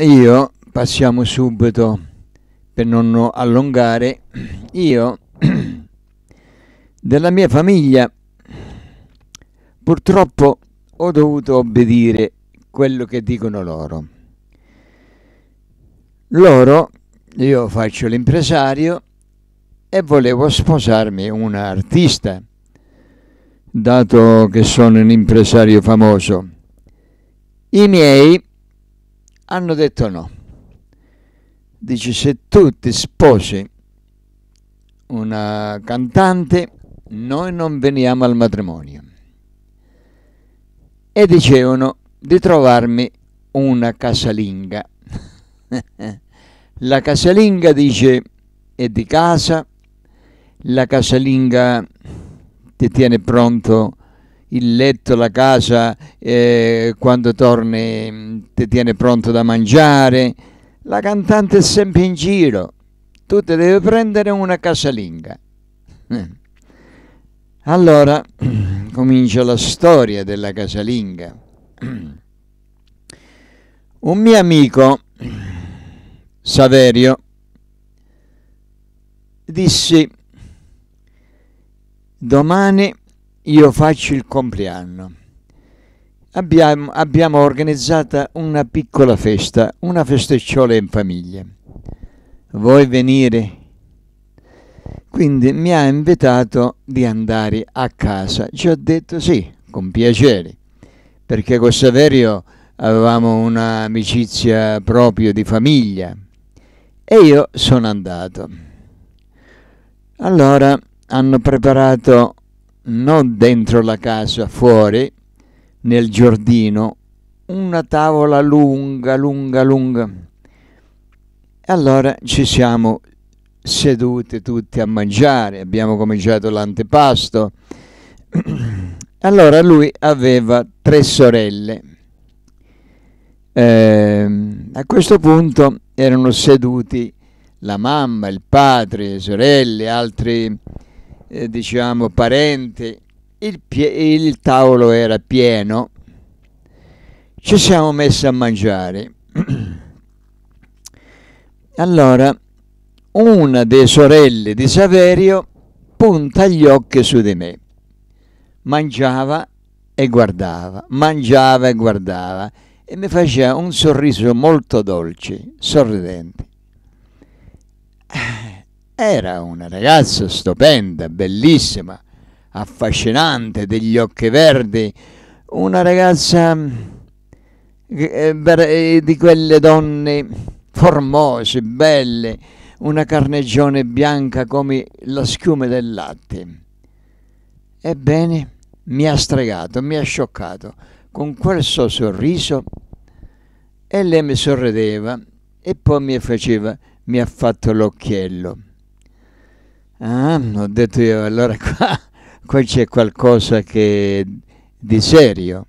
io passiamo subito per non allungare io della mia famiglia purtroppo ho dovuto obbedire quello che dicono loro loro io faccio l'impresario e volevo sposarmi un artista dato che sono un impresario famoso i miei hanno detto no. Dice se tu ti sposi una cantante noi non veniamo al matrimonio. E dicevano di trovarmi una casalinga. la casalinga dice è di casa, la casalinga ti tiene pronto il letto, la casa, eh, quando torni mm, ti tiene pronto da mangiare. La cantante è sempre in giro, tu ti devi prendere una casalinga. Eh. Allora comincia la storia della casalinga. Un mio amico, Saverio, disse, domani io faccio il compleanno. Abbiamo, abbiamo organizzata una piccola festa, una festecciola in famiglia. Vuoi venire? Quindi mi ha invitato di andare a casa. Ci ho detto sì, con piacere, perché con Saverio avevamo un'amicizia proprio di famiglia e io sono andato. Allora hanno preparato non dentro la casa, fuori, nel giardino, una tavola lunga, lunga, lunga. Allora ci siamo seduti tutti a mangiare, abbiamo cominciato l'antepasto. Allora lui aveva tre sorelle. Eh, a questo punto erano seduti la mamma, il padre, le sorelle, altri eh, diciamo, parenti, il, il tavolo era pieno, ci siamo messi a mangiare. allora, una delle sorelle di Saverio punta gli occhi su di me. Mangiava e guardava, mangiava e guardava e mi faceva un sorriso molto dolce, sorridente. Era una ragazza stupenda, bellissima, affascinante, degli occhi verdi, una ragazza eh, eh, di quelle donne formose, belle, una carnegione bianca come la schiuma del latte. Ebbene, mi ha stregato, mi ha scioccato con quel suo sorriso e lei mi sorrideva e poi mi faceva, mi ha fatto l'occhiello. Ah, ho detto io, allora qua, qua c'è qualcosa che, di serio.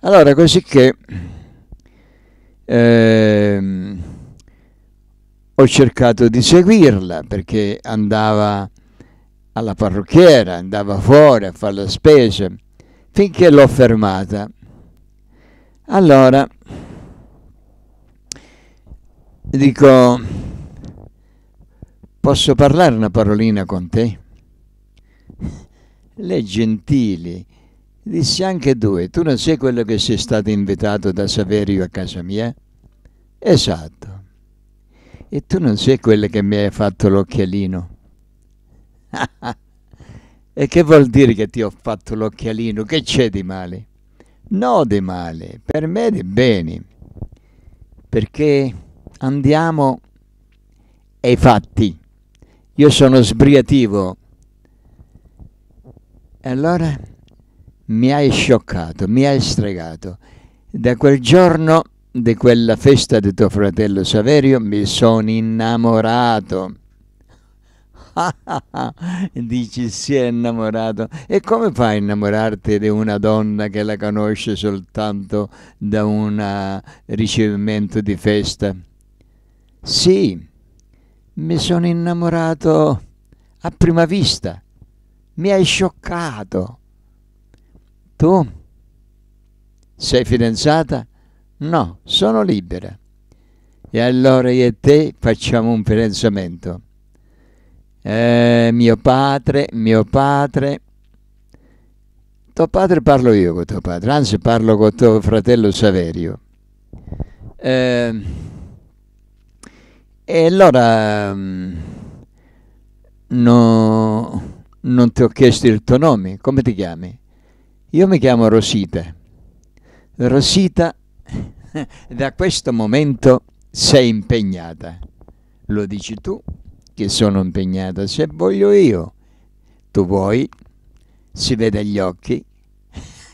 Allora, così che eh, ho cercato di seguirla perché andava alla parrucchiera, andava fuori a fare la spesa, finché l'ho fermata. Allora, dico Posso parlare una parolina con te? Lei gentile, disse anche due, tu non sei quello che sei stato invitato da Saverio a casa mia? Esatto. E tu non sei quello che mi hai fatto l'occhialino? e che vuol dire che ti ho fatto l'occhialino? Che c'è di male? No di male, per me di bene. Perché andiamo ai fatti io sono sbriativo. E allora mi hai scioccato, mi hai stregato. Da quel giorno, di quella festa di tuo fratello Saverio, mi sono innamorato. Dici si è innamorato. E come fai a innamorarti di una donna che la conosce soltanto da un eh, ricevimento di festa? Sì mi sono innamorato a prima vista, mi hai scioccato. Tu sei fidanzata? No, sono libera. E allora io e te facciamo un fidanzamento. Eh, mio padre, mio padre. Tuo padre parlo io con tuo padre, anzi parlo con tuo fratello Saverio. Eh, e allora mm, no, non ti ho chiesto il tuo nome, come ti chiami? Io mi chiamo Rosita. Rosita, da questo momento sei impegnata. Lo dici tu, che sono impegnata, se voglio io. Tu vuoi, si vede agli occhi,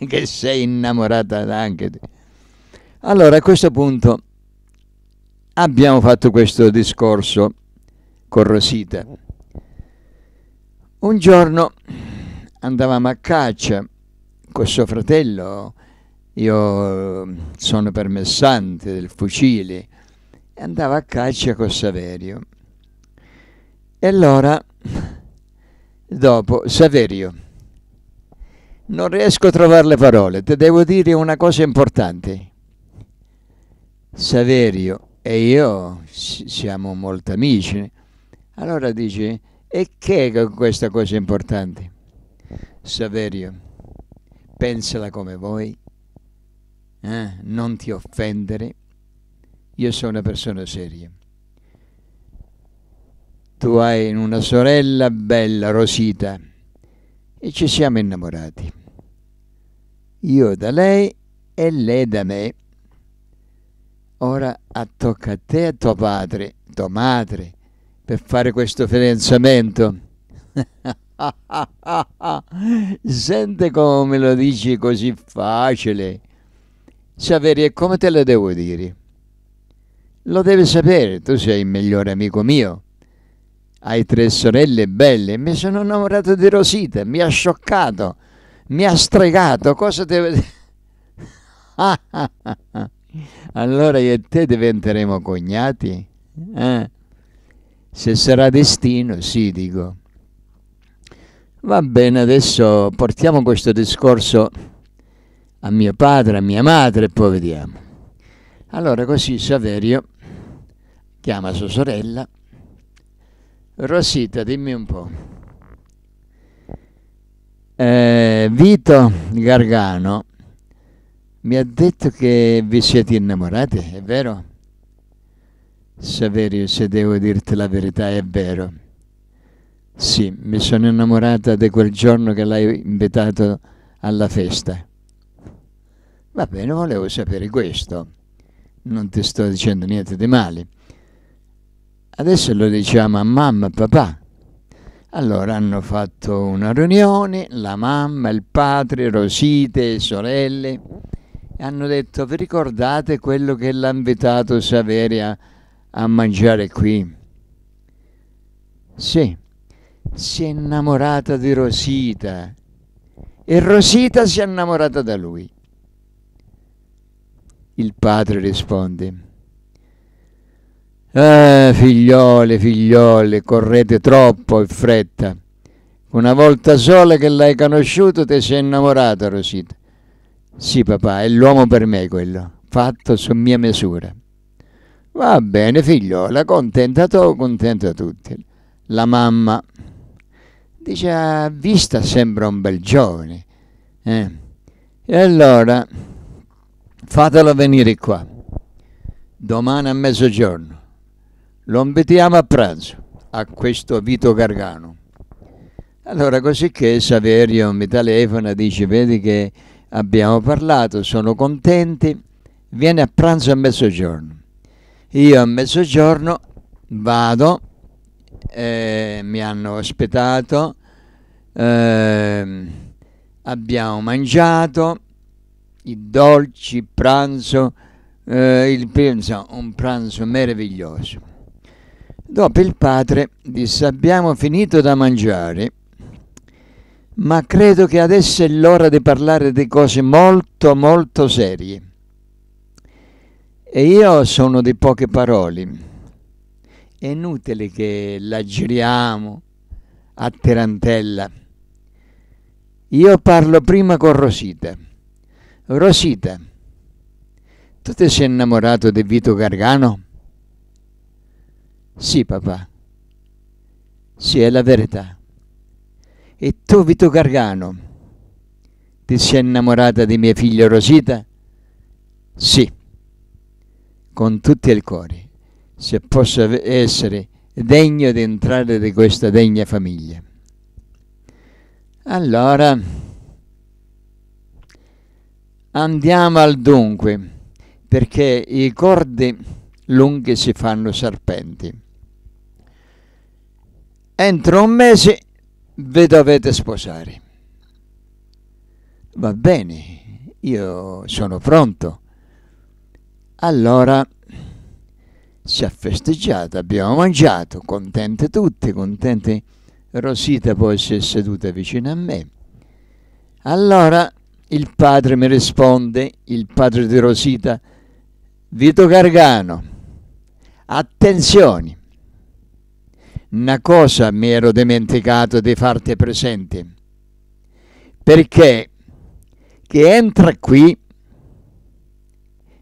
che sei innamorata anche tu. Allora a questo punto abbiamo fatto questo discorso con Rosita. Un giorno andavamo a caccia con suo fratello, io eh, sono permessante del fucile, e andavo a caccia con Saverio. E allora, dopo, Saverio, non riesco a trovare le parole, ti devo dire una cosa importante. Saverio, e io siamo molto amici. Allora dice, e che è questa cosa importante? Saverio, pensala come vuoi, eh? non ti offendere, io sono una persona seria. Tu hai una sorella bella, Rosita, e ci siamo innamorati. Io da lei e lei da me. Ora tocca a te e a tuo padre, tua madre, per fare questo fidanzamento. Sente come me lo dici così facile. Saverie, come te lo devo dire? Lo devi sapere, tu sei il migliore amico mio. Hai tre sorelle belle, mi sono innamorato di Rosita, mi ha scioccato, mi ha stregato, cosa devo dire? Ah, ah, ah, allora io e te diventeremo cognati? Eh? Se sarà destino, sì, dico. Va bene, adesso portiamo questo discorso a mio padre, a mia madre, e poi vediamo. Allora così Saverio chiama sua sorella. Rosita, dimmi un po'. Eh, Vito Gargano mi ha detto che vi siete innamorati, è vero? Saverio, se devo dirti la verità, è vero. Sì, mi sono innamorata di quel giorno che l'hai invitato alla festa. Va bene, volevo sapere questo. Non ti sto dicendo niente di male. Adesso lo diciamo a mamma e papà. Allora hanno fatto una riunione, la mamma, il padre, Rosite, sorelle e hanno detto vi ricordate quello che l'ha invitato Saveria a mangiare qui? Sì, si è innamorata di Rosita e Rosita si è innamorata da lui. Il padre risponde. Eh, figliole, figliole, correte troppo in fretta. Una volta sola che l'hai conosciuto, ti sei innamorata, Rosita. Sì papà, è l'uomo per me quello, fatto su mia misura. Va bene figlio, la contenta tu, contenta tutti. La mamma dice, a ah, vista sembra un bel giovane. Eh. E allora fatelo venire qua, domani a mezzogiorno. Lo invitiamo a pranzo, a questo Vito Gargano. Allora così che Saverio mi telefona, dice, vedi che abbiamo parlato, sono contenti, viene a pranzo a mezzogiorno. Io a mezzogiorno vado, eh, mi hanno ospitato, eh, abbiamo mangiato i dolci, pranzo, eh, il pranzo, un pranzo meraviglioso. Dopo il padre disse abbiamo finito da mangiare ma credo che adesso è l'ora di parlare di cose molto molto serie. E io sono di poche parole. È inutile che la giriamo a Tarantella. Io parlo prima con Rosita. Rosita, tu ti sei innamorato di Vito Gargano? Sì, papà. Sì, è la verità e tu Vito Gargano ti sei innamorata di mia figlia Rosita? Sì, con tutto il cuore, se posso essere degno di entrare in questa degna famiglia. Allora, andiamo al dunque, perché i cordi lunghi si fanno serpenti. Entro un mese ve dovete sposare. Va bene, io sono pronto. Allora si è festeggiato, abbiamo mangiato, contente tutti, contente Rosita poi si è seduta vicino a me. Allora il padre mi risponde, il padre di Rosita, Vito Gargano, attenzione, una cosa mi ero dimenticato di farti presente, perché chi entra qui,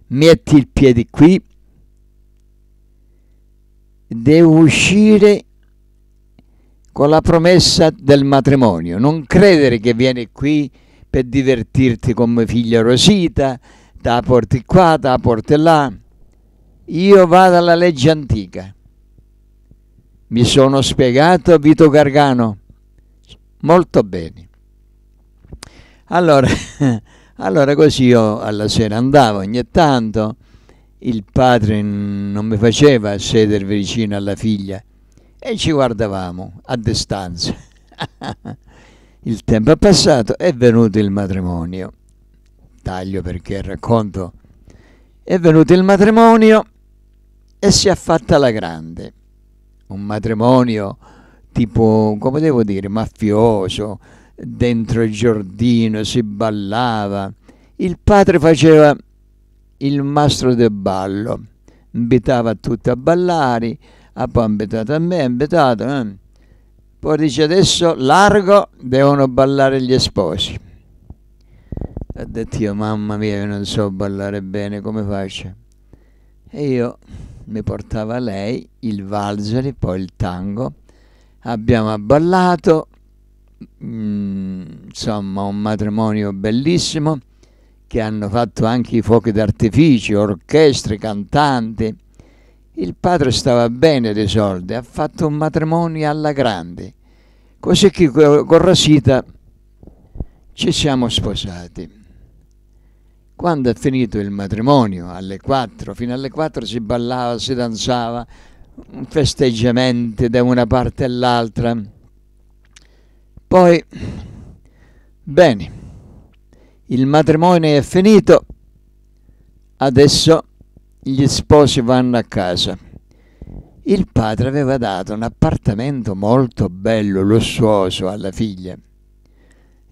metti il piede qui, deve uscire con la promessa del matrimonio. Non credere che vieni qui per divertirti come figlia Rosita, da porti qua, da porti là. Io vado alla legge antica mi sono spiegato Vito Gargano? Molto bene. Allora, allora così io alla sera andavo ogni tanto, il padre non mi faceva sedervi vicino alla figlia e ci guardavamo a distanza. il tempo è passato, è venuto il matrimonio. Taglio perché racconto. È venuto il matrimonio e si è fatta la grande un matrimonio tipo, come devo dire, mafioso, dentro il giardino si ballava, il padre faceva il mastro del ballo, invitava tutti a ballare, ha poi invitato a me, ha invitato, eh? poi dice adesso largo devono ballare gli sposi. Ha detto io mamma mia io non so ballare bene, come faccio? E io mi portava lei, il valzer, poi il tango. Abbiamo ballato, mh, mm, insomma un matrimonio bellissimo che hanno fatto anche i fuochi d'artificio, orchestre, cantanti. Il padre stava bene dei soldi, ha fatto un matrimonio alla grande. Così che con Rosita ci siamo sposati. Quando è finito il matrimonio, alle 4, fino alle 4 si ballava, si danzava, festeggiamenti da una parte all'altra. Poi, bene, il matrimonio è finito, adesso gli sposi vanno a casa. Il padre aveva dato un appartamento molto bello, lussuoso alla figlia.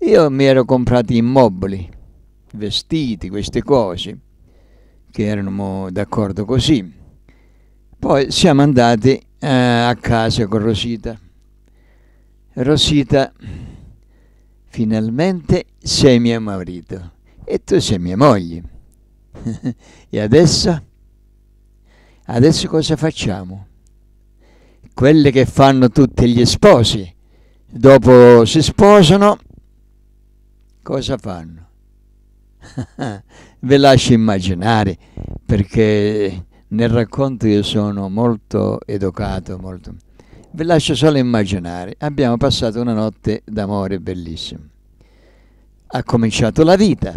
Io mi ero comprato i mobili vestiti, queste cose, che erano d'accordo così. Poi siamo andati eh, a casa con Rosita. Rosita, finalmente sei mio marito e tu sei mia moglie. e adesso? Adesso cosa facciamo? Quelle che fanno tutti gli sposi, dopo si sposano, cosa fanno? ve lascio immaginare perché nel racconto io sono molto educato, molto... ve lascio solo immaginare. Abbiamo passato una notte d'amore bellissima. Ha cominciato la vita,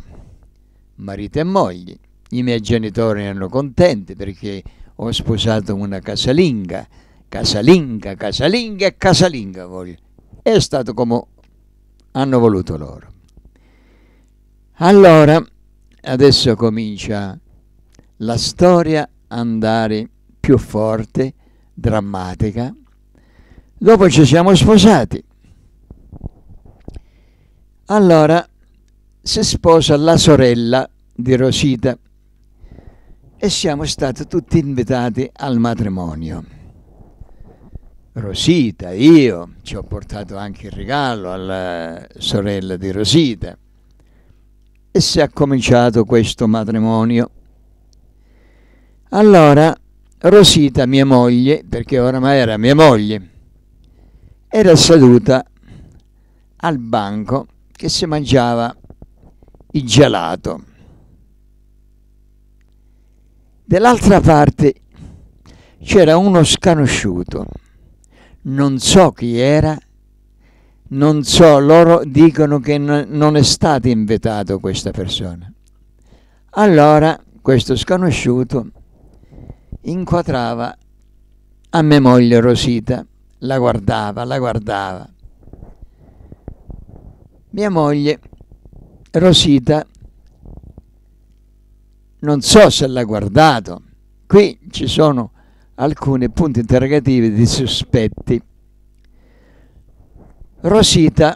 marito e moglie. I miei genitori erano contenti perché ho sposato una casalinga, casalinga, casalinga e casalinga voglio. È stato come hanno voluto loro. Allora, adesso comincia la storia andare più forte, drammatica. Dopo ci siamo sposati. Allora si sposa la sorella di Rosita e siamo stati tutti invitati al matrimonio. Rosita, io ci ho portato anche il regalo alla sorella di Rosita e si è cominciato questo matrimonio. Allora Rosita, mia moglie, perché oramai era mia moglie, era seduta al banco che si mangiava il gelato. Dall'altra parte c'era uno sconosciuto, non so chi era, non so, loro dicono che non è stato invitato questa persona. Allora questo sconosciuto inquadrava a mia moglie Rosita, la guardava, la guardava. Mia moglie Rosita, non so se l'ha guardato, qui ci sono alcuni punti interrogativi di sospetti Rosita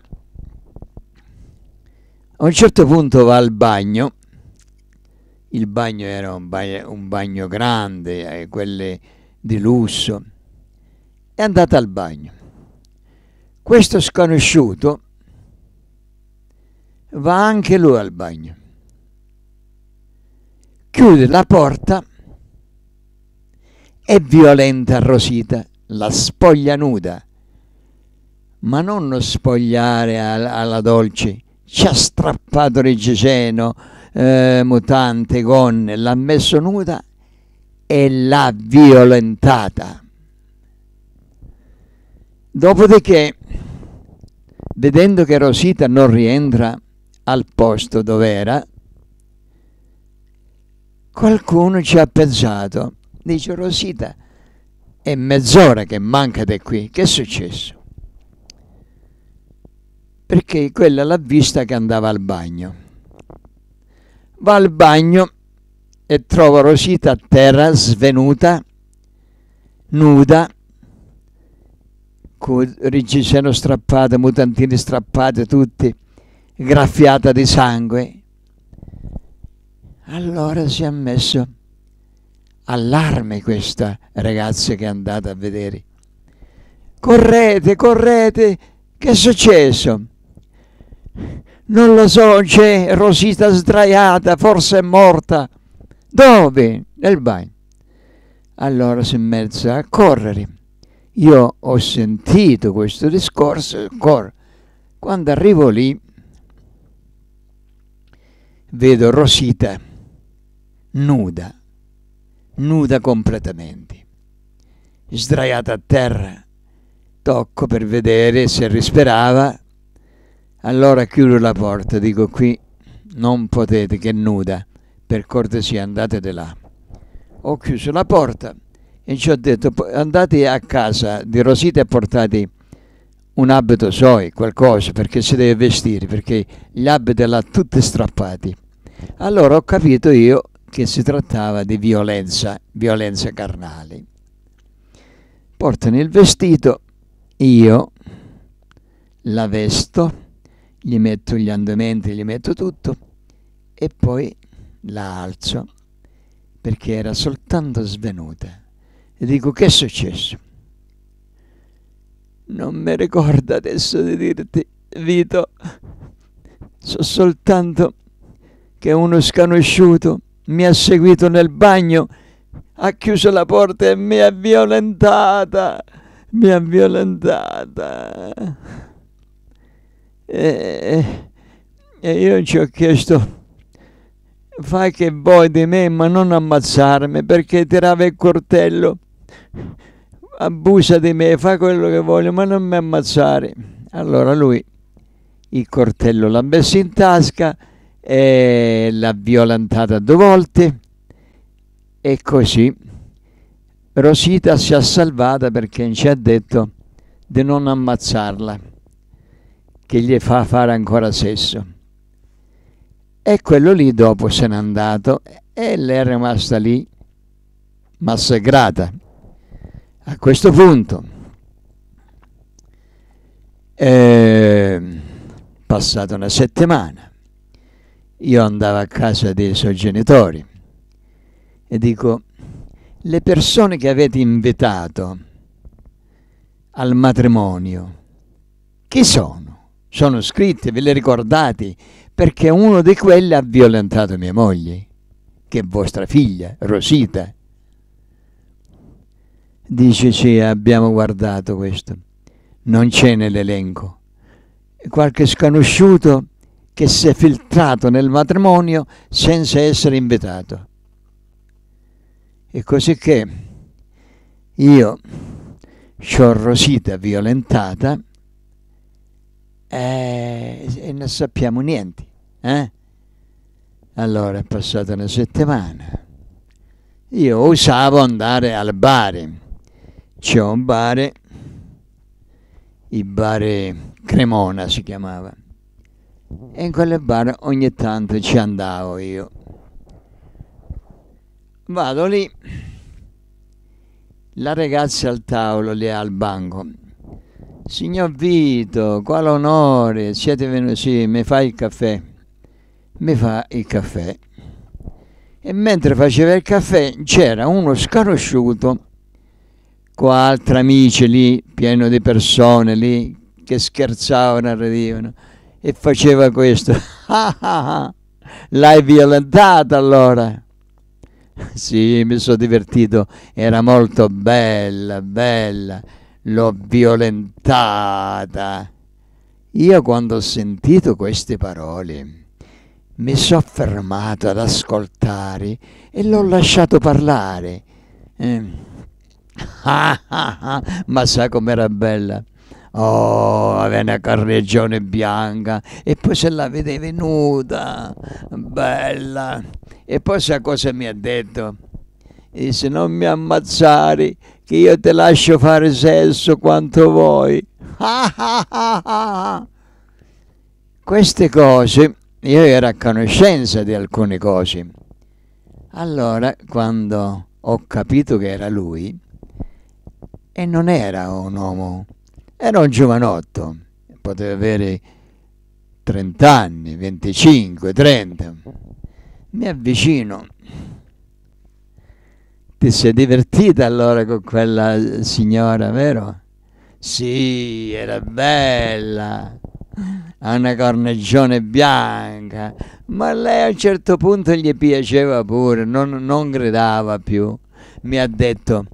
a un certo punto va al bagno, il bagno era un bagno, un bagno grande, eh, quelle di lusso, è andata al bagno. Questo sconosciuto va anche lui al bagno, chiude la porta e violenta Rosita, la spoglia nuda ma non spogliare alla Dolce. Ci ha strappato Reggiseno, eh, mutante, gonne, l'ha messo nuda e l'ha violentata. Dopodiché, vedendo che Rosita non rientra al posto dove era, qualcuno ci ha pensato. Dice Rosita, è mezz'ora che manca mancate qui, che è successo? perché quella l'ha vista che andava al bagno. Va al bagno e trova Rosita a terra, svenuta, nuda, con reggiseno strappato, mutantini strappate, tutti, graffiata di sangue. Allora si è messo allarme questa ragazza che è andata a vedere. Correte, correte, che è successo? Non lo so, c'è Rosita sdraiata, forse è morta. Dove? Nel bagno. Allora si è mezza a correre. Io ho sentito questo discorso, corro. Quando arrivo lì, vedo Rosita nuda, nuda completamente, sdraiata a terra. Tocco per vedere se risperava. Allora chiudo la porta, dico qui non potete, che nuda, per cortesia andate di là. Ho chiuso la porta e ci ho detto andate a casa di Rosita e portate un abito soi, qualcosa, perché si deve vestire, perché gli abiti l'ha tutti strappati. Allora ho capito io che si trattava di violenza, violenza carnale. Portano il vestito, io la vesto, gli metto gli andamenti, gli metto tutto e poi la alzo perché era soltanto svenuta. E dico che è successo? Non mi ricordo adesso di dirti, Vito, so soltanto che uno sconosciuto mi ha seguito nel bagno, ha chiuso la porta e mi ha violentata, mi ha violentata. Eh, eh, e, io ci ho chiesto fai che vuoi di me ma non ammazzarmi perché tirava il coltello abusa di me fa quello che voglio ma non mi ammazzare allora lui il coltello l'ha messo in tasca e l'ha violentata due volte e così Rosita si è salvata perché ci ha detto di non ammazzarla che gli fa fare ancora sesso. E quello lì dopo se n'è andato e lei è rimasta lì massacrata. A questo punto è ehm, passata una settimana, io andavo a casa dei suoi genitori e dico, le persone che avete invitato al matrimonio, chi sono? sono scritte, ve le ricordate, perché uno di quelli ha violentato mia moglie, che è vostra figlia, Rosita. Dice, sì, abbiamo guardato questo, non c'è nell'elenco. Qualche sconosciuto che si è filtrato nel matrimonio senza essere invitato. E così che io ho Rosita violentata, eh, e non sappiamo niente. Eh? Allora è passata una settimana. Io usavo andare al bar. C'è un bar, il bar Cremona si chiamava. E in quel bar ogni tanto ci andavo io. Vado lì, la ragazza al tavolo, lì al banco, Signor Vito, quale onore, siete venuti, sì, mi fa il caffè. Mi fa il caffè. E mentre faceva il caffè c'era uno sconosciuto con altri amici lì, pieno di persone lì, che scherzavano, ridevano, e faceva questo. Ah, ah, ah. L'hai violentata allora? Sì, mi sono divertito, era molto bella, bella l'ho violentata. Io quando ho sentito queste parole mi sono fermato ad ascoltare e l'ho lasciato parlare. Eh. ma sa com'era bella? Oh, aveva una carreggione bianca e poi se la vedevi nuda, bella. E poi sa cosa mi ha detto? E se non mi ammazzare che io ti lascio fare sesso quanto vuoi. Queste cose, io ero a conoscenza di alcune cose. Allora, quando ho capito che era lui, e non era un uomo, era un giovanotto, poteva avere 30 anni, 25, 30. Mi avvicino ti sei divertita allora con quella signora, vero? Sì, era bella, ha una corneggione bianca, ma lei a un certo punto gli piaceva pure, non, non gridava più. Mi ha detto,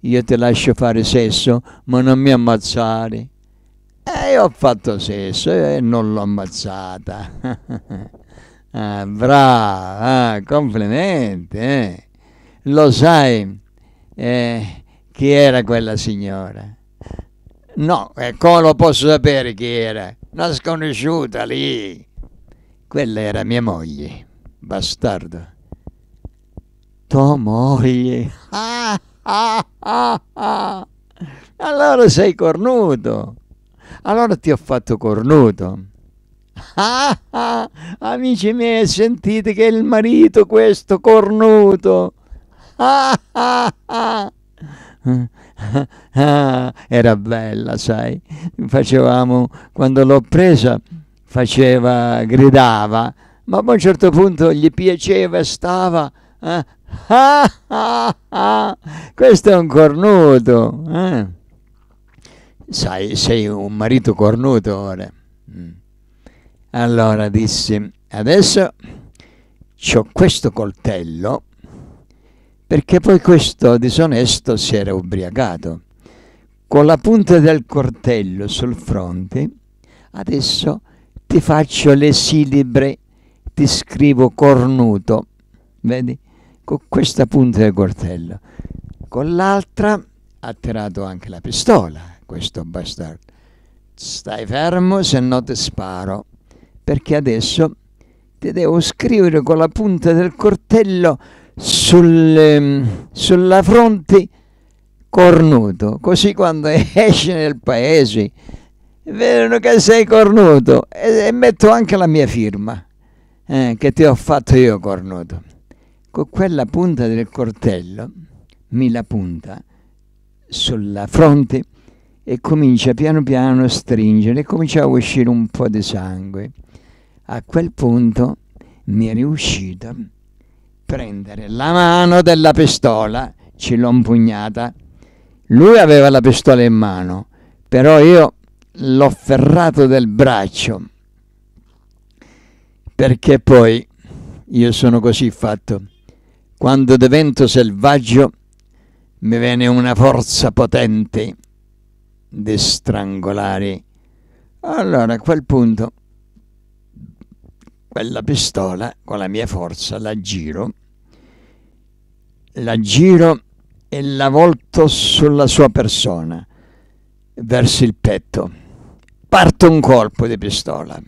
io ti lascio fare sesso, ma non mi ammazzare. E io ho fatto sesso e non l'ho ammazzata. ah, brava, ah, complimenti. Eh lo sai eh, chi era quella signora? No, eh, come lo posso sapere chi era? Una sconosciuta lì. Quella era mia moglie, bastardo. Tua moglie. Ah, Allora sei cornuto. Allora ti ho fatto cornuto. Ah, ah, amici miei, sentite che è il marito questo cornuto. Era bella, sai. Facevamo, quando l'ho presa, faceva, gridava, ma a un certo punto gli piaceva e stava. Eh? Questo è un cornuto. Eh? Sai, sei un marito cornuto ora. Mm. Allora disse, adesso ho questo coltello perché poi questo disonesto si era ubriacato. Con la punta del coltello sul fronte, adesso ti faccio le silibre, ti scrivo cornuto, vedi? Con questa punta del coltello. Con l'altra ha tirato anche la pistola, questo bastardo. Stai fermo, se no ti sparo, perché adesso ti devo scrivere con la punta del coltello sul, mm, sulla fronte cornuto, così quando esci nel paese vedono che sei cornuto e, e metto anche la mia firma eh, che ti ho fatto io cornuto. Con quella punta del coltello mi la punta sulla fronte e comincia piano piano a stringere e comincia a uscire un po' di sangue. A quel punto mi è riuscito prendere la mano della pistola, ce l'ho impugnata. Lui aveva la pistola in mano, però io l'ho ferrato del braccio, perché poi io sono così fatto. Quando divento selvaggio mi viene una forza potente di strangolare. Allora a quel punto quella pistola con la mia forza la giro la giro e la volto sulla sua persona, verso il petto. Parto un colpo di pistola.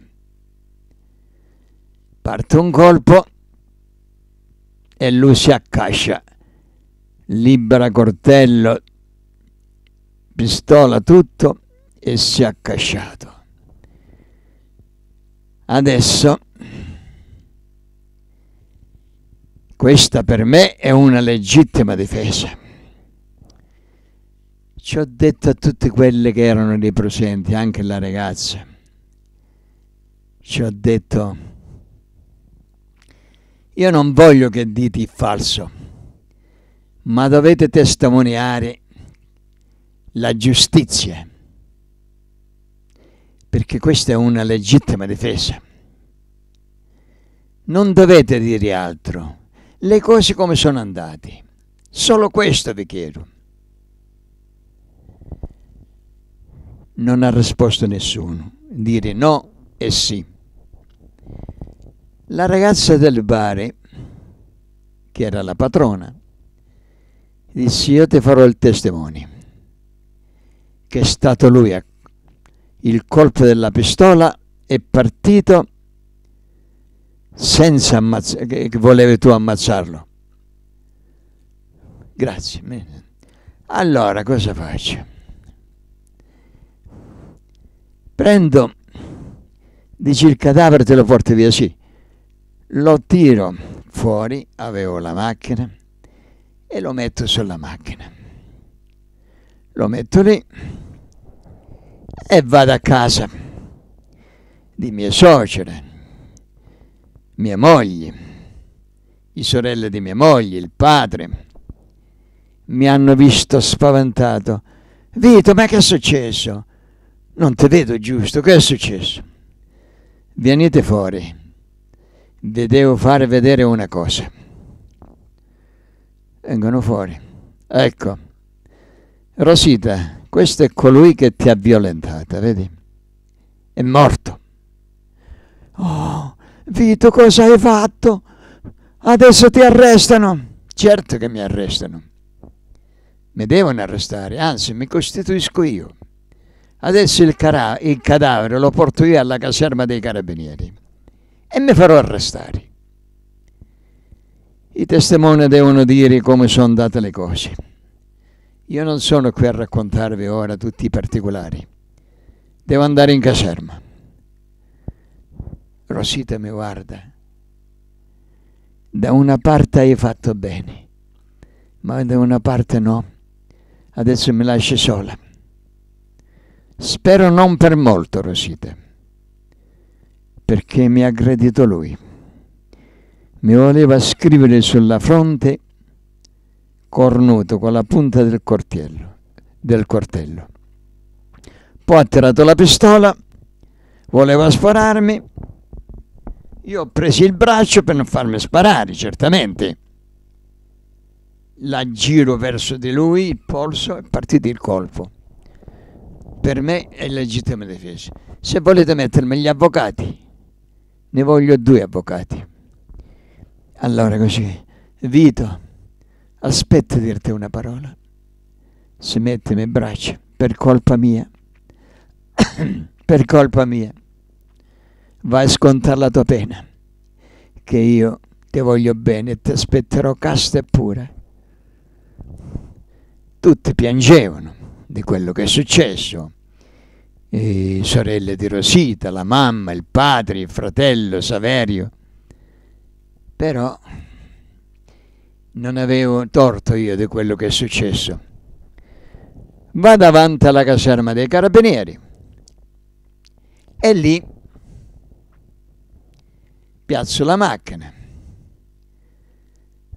Parte un colpo e lui si accascia. Libera coltello, pistola, tutto e si è accasciato. Adesso Questa per me è una legittima difesa. Ci ho detto a tutti quelli che erano lì presenti, anche la ragazza, ci ho detto, io non voglio che diti il falso, ma dovete testimoniare la giustizia, perché questa è una legittima difesa. Non dovete dire altro le cose come sono andate. Solo questo vi chiedo. Non ha risposto nessuno. Dire no e sì. La ragazza del bar, che era la patrona, disse io ti farò il testimone che è stato lui il colpo della pistola è partito senza ammazzare, che volevi tu ammazzarlo. Grazie. Allora cosa faccio? Prendo, dici il cadavere te lo porti via, sì. Lo tiro fuori, avevo la macchina, e lo metto sulla macchina. Lo metto lì e vado a casa di mia suocera mia moglie, i sorelle di mia moglie, il padre, mi hanno visto spaventato. Vito, ma che è successo? Non ti vedo giusto, che è successo? Venite fuori, vi devo fare vedere una cosa. Vengono fuori. Ecco, Rosita, questo è colui che ti ha violentata, vedi? È morto. Oh, Vito, cosa hai fatto? Adesso ti arrestano. Certo che mi arrestano. Mi devono arrestare, anzi mi costituisco io. Adesso il, cara- il cadavere lo porto io alla caserma dei carabinieri e mi farò arrestare. I testimoni devono dire come sono andate le cose. Io non sono qui a raccontarvi ora tutti i particolari. Devo andare in caserma. Rosita mi guarda, da una parte hai fatto bene, ma da una parte no, adesso mi lasci sola. Spero non per molto, Rosita, perché mi ha aggredito lui. Mi voleva scrivere sulla fronte cornuto con la punta del cortello. Del cortello. Poi ha tirato la pistola, voleva spararmi, io ho preso il braccio per non farmi sparare, certamente. La giro verso di lui, il polso, è partito il colpo. Per me è legittima difesa. Se volete mettermi gli avvocati, ne voglio due avvocati. Allora così, Vito, aspetta dirti una parola. Se mettimi il braccio, per colpa mia, per colpa mia vai a scontare la tua pena, che io ti voglio bene e ti aspetterò casta e pura. Tutti piangevano di quello che è successo. le sorelle di Rosita, la mamma, il padre, il fratello Saverio. Però non avevo torto io di quello che è successo. Va davanti alla caserma dei carabinieri e lì piazzo la macchina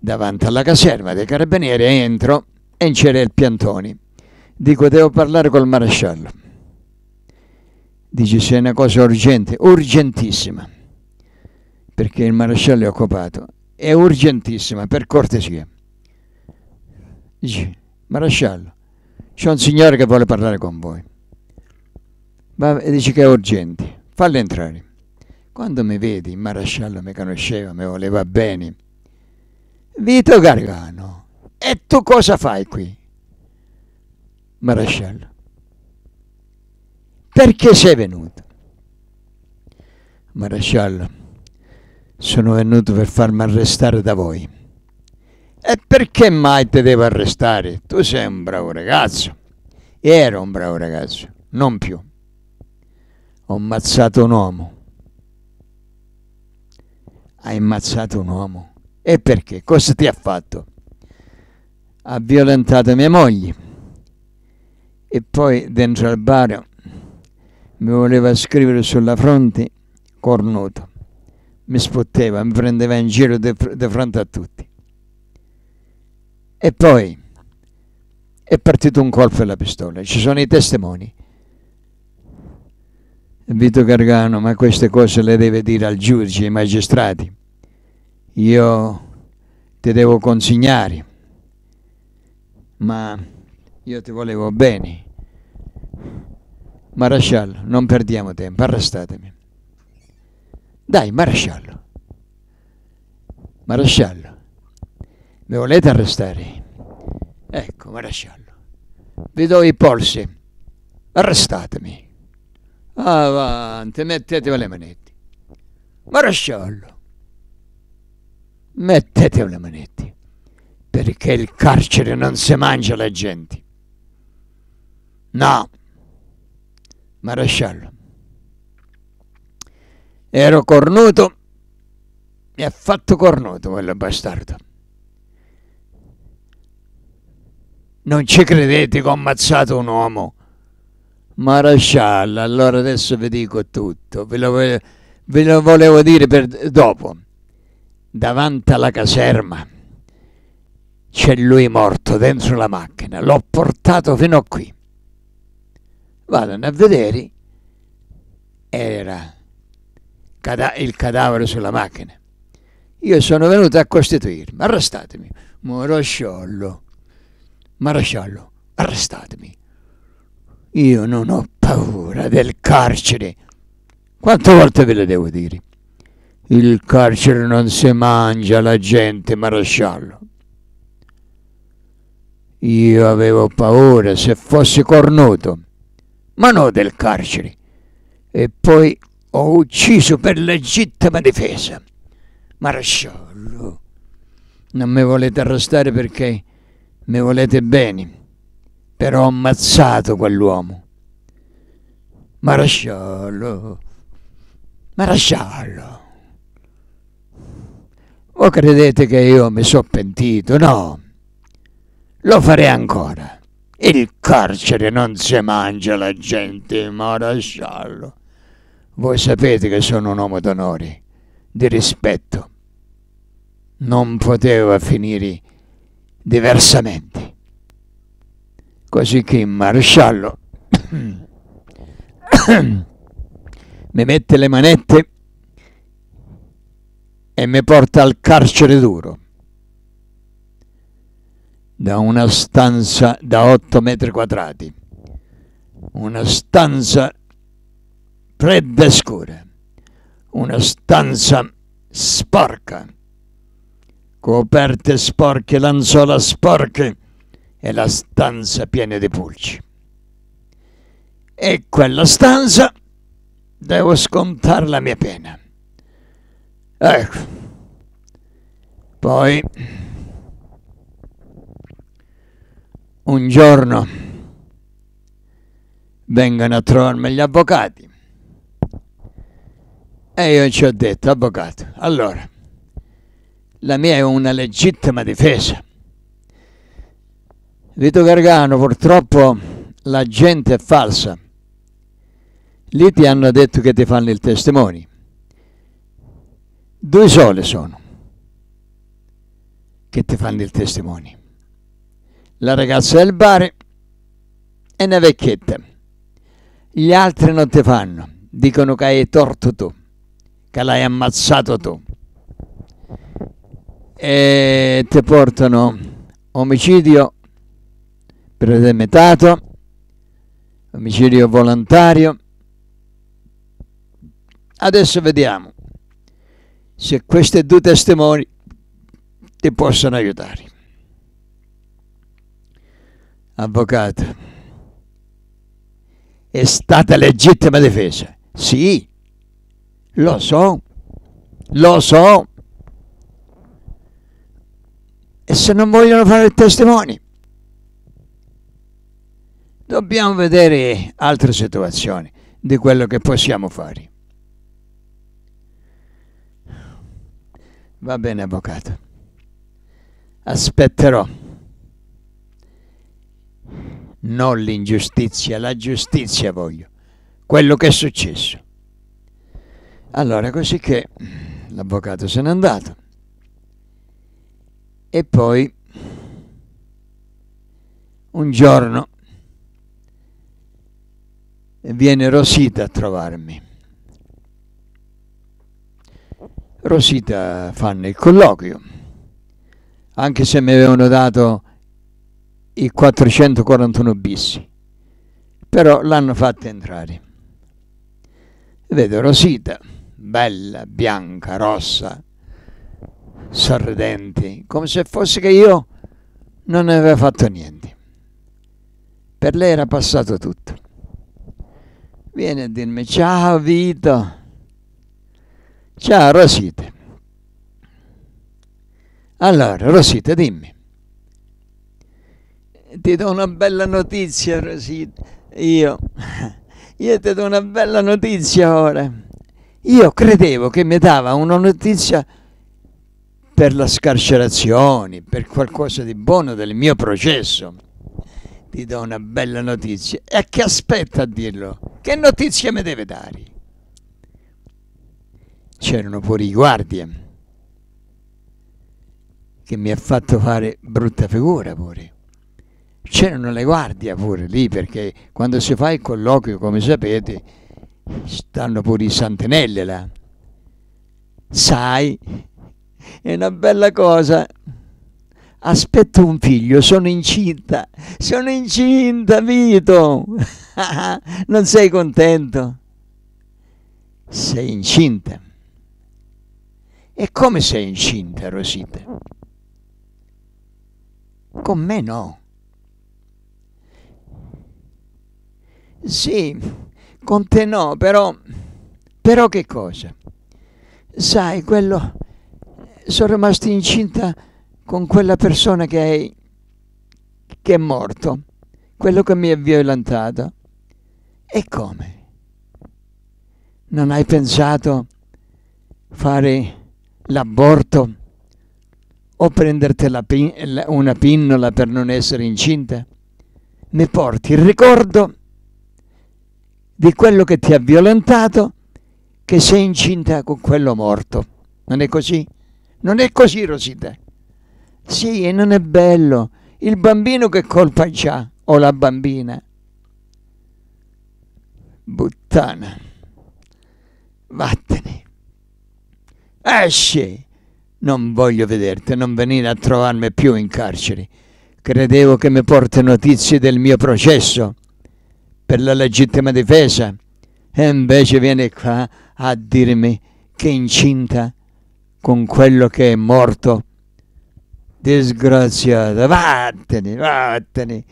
davanti alla caserma dei carabinieri entro e c'era il piantoni dico devo parlare col maresciallo dice è una cosa urgente urgentissima perché il maresciallo è occupato è urgentissima per cortesia dice maresciallo c'è un signore che vuole parlare con voi ma dice che è urgente fallo entrare quando mi vedi, il marasciallo mi conosceva, mi voleva bene. Vito Gargano, e tu cosa fai qui? Marasciallo, perché sei venuto? Marasciallo, sono venuto per farmi arrestare da voi. E perché mai ti devo arrestare? Tu sei un bravo ragazzo. Ero un bravo ragazzo, non più. Ho ammazzato un uomo hai ammazzato un uomo. E perché? Cosa ti ha fatto? Ha violentato mia moglie. E poi dentro al bar mi voleva scrivere sulla fronte cornuto. Mi spotteva, mi prendeva in giro di fronte a tutti. E poi è partito un colpo alla pistola. Ci sono i testimoni Vito Gargano, ma queste cose le deve dire al giudice, ai magistrati. Io ti devo consegnare, ma io ti volevo bene. Marasciallo, non perdiamo tempo, arrestatemi. Dai, Marasciallo. Marasciallo, mi volete arrestare? Ecco, Marasciallo, vi do i polsi, arrestatemi. Avanti, mettetevi le manette. Marasciallo, mettetevi le manette, perché il carcere non si mangia la gente. No, Marasciallo, ero cornuto e ha fatto cornuto quello bastardo. Non ci credete che ho ammazzato un uomo Marasciallo, allora adesso vi dico tutto, ve lo, ve lo volevo dire per, dopo. Davanti alla caserma c'è lui morto dentro la macchina, l'ho portato fino a qui. Vadano a vedere, era il cadavere sulla macchina. Io sono venuto a costituirmi, arrestatemi. Marasciallo, Marasciallo, arrestatemi io non ho paura del carcere. Quante volte ve le devo dire? Il carcere non si mangia la gente, marasciallo. Io avevo paura se fossi cornuto, ma no del carcere. E poi ho ucciso per legittima difesa. Marasciallo, non mi volete arrestare perché mi volete bene però ho ammazzato quell'uomo. Marasciallo, marasciallo. Voi credete che io mi sono pentito? No, lo farei ancora. Il carcere non si mangia la gente, marasciallo. Voi sapete che sono un uomo d'onore, di rispetto. Non poteva finire diversamente così che il maresciallo mi mette le manette e mi porta al carcere duro da una stanza da 8 metri quadrati una stanza fredda e scura una stanza sporca coperte sporche lanzola sporche e la stanza piena di pulci. E quella stanza devo scontare la mia pena. Ecco. Poi un giorno vengono a trovarmi gli avvocati e io ci ho detto, avvocato, allora, la mia è una legittima difesa Lito Gargano, purtroppo la gente è falsa. Lì ti hanno detto che ti fanno il testimone. Due sole sono che ti fanno il testimone. La ragazza del bar e una vecchietta. Gli altri non ti fanno, dicono che hai torto tu, che l'hai ammazzato tu. E ti portano omicidio premeditato, omicidio volontario. Adesso vediamo se questi due testimoni ti possono aiutare. Avvocato, è stata legittima difesa. Sì, lo so, lo so. E se non vogliono fare testimoni? dobbiamo vedere altre situazioni di quello che possiamo fare. Va bene, avvocato. Aspetterò. Non l'ingiustizia, la giustizia voglio. Quello che è successo. Allora, così che l'avvocato se n'è andato. E poi, un giorno, viene Rosita a trovarmi. Rosita fanno il colloquio, anche se mi avevano dato i 441 bis, però l'hanno fatta entrare. Vedo Rosita, bella, bianca, rossa, sorridente, come se fosse che io non ne aveva fatto niente. Per lei era passato tutto viene a dirmi ciao Vito, ciao Rosita. Allora, Rosita, dimmi. Ti do una bella notizia, Rosita. Io, io ti do una bella notizia ora. Io credevo che mi dava una notizia per la scarcerazione, per qualcosa di buono del mio processo ti do una bella notizia. E a aspetta a dirlo? Che notizia mi deve dare? C'erano pure i guardie, che mi ha fatto fare brutta figura pure. C'erano le guardie pure lì, perché quando si fa il colloquio, come sapete, stanno pure i santenelle là. Sai, è una bella cosa aspetto un figlio, sono incinta, sono incinta Vito, non sei contento? Sei incinta. E come sei incinta Rosita? Con me no. Sì, con te no, però, però che cosa? Sai, quello, sono rimasta incinta con quella persona che è, che è morto, quello che mi ha violentato. E come? Non hai pensato fare l'aborto o prenderti pin una pinnola per non essere incinta? Mi porti il ricordo di quello che ti ha violentato che sei incinta con quello morto. Non è così? Non è così, Rosita. Sì, e non è bello. Il bambino che colpa c'ha, o la bambina? Buttana. Vattene. Esci. Non voglio vederti, non venire a trovarmi più in carcere. Credevo che mi porti notizie del mio processo per la legittima difesa. E invece viene qua a dirmi che è incinta con quello che è morto Disgraziato, vattene, vattene,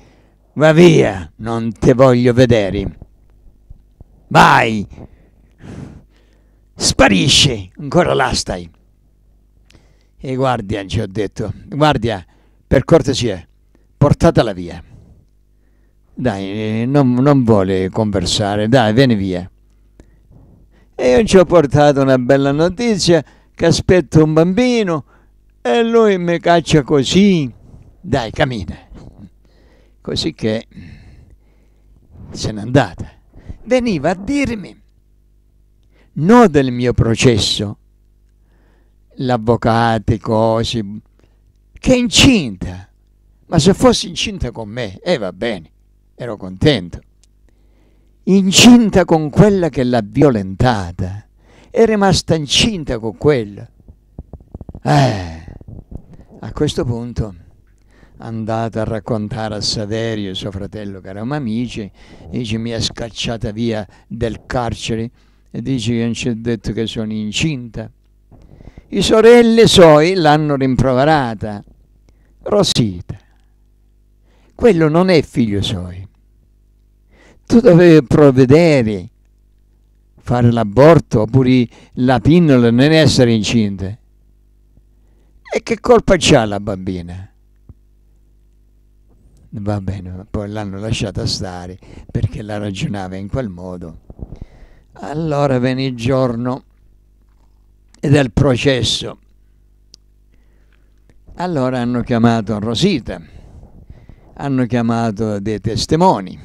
va via, non te voglio vedere. Vai, sparisci, ancora là stai. E guardia, ci ho detto, guardia, per cortesia, portatela via. Dai, non, non vuole conversare, dai, vieni via. E io ci ho portato una bella notizia, che aspetto un bambino, e lui mi caccia così, dai cammina. Così che se n'è andata. Veniva a dirmi, no del mio processo, l'avvocato, così che è incinta. Ma se fosse incinta con me, e eh, va bene, ero contento. Incinta con quella che l'ha violentata, è rimasta incinta con quella. Eh. A questo punto andata a raccontare a Saverio, suo fratello che erano amici, dice mi ha scacciata via del carcere e dice che non ci ho detto che sono incinta. I sorelle soi l'hanno rimproverata, Rosita. Quello non è figlio soi. Tu dovevi provvedere, fare l'aborto oppure la pillola, non essere incinta e che colpa c'ha la bambina? Va bene, poi l'hanno lasciata stare perché la ragionava in quel modo. Allora venne il giorno del processo. Allora hanno chiamato Rosita, hanno chiamato dei testimoni.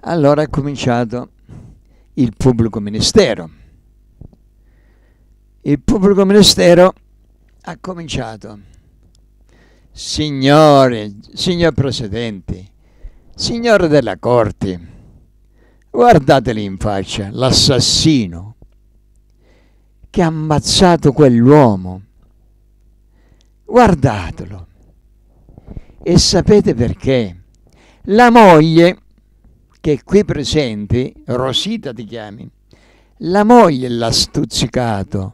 Allora è cominciato il pubblico ministero. Il pubblico ministero ha cominciato. Signore, signor Presidente, signore della Corte, guardateli in faccia, l'assassino che ha ammazzato quell'uomo. Guardatelo. E sapete perché? La moglie, che è qui presente, Rosita ti chiami, la moglie l'ha stuzzicato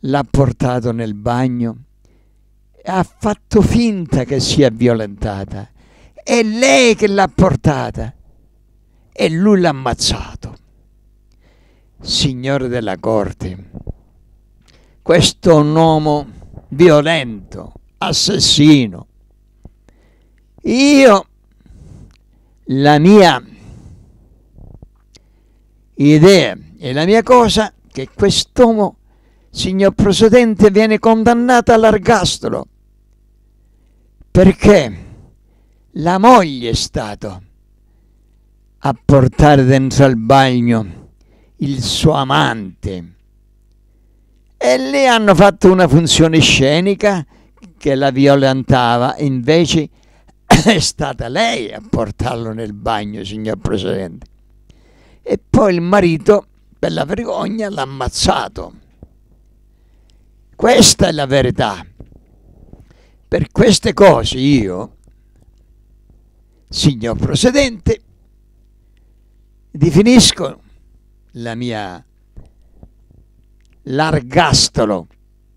l'ha portato nel bagno, ha fatto finta che sia violentata, è lei che l'ha portata e lui l'ha ammazzato. Signore della corte, questo è un uomo violento, assassino. Io, la mia idea e la mia cosa, che quest'uomo signor Presidente, viene condannata all'ergastolo perché la moglie è stata a portare dentro al bagno il suo amante e lì hanno fatto una funzione scenica che la violentava invece è stata lei a portarlo nel bagno signor Presidente e poi il marito per la vergogna l'ha ammazzato questa è la verità. Per queste cose io, signor Presidente, definisco la mia l'argastolo.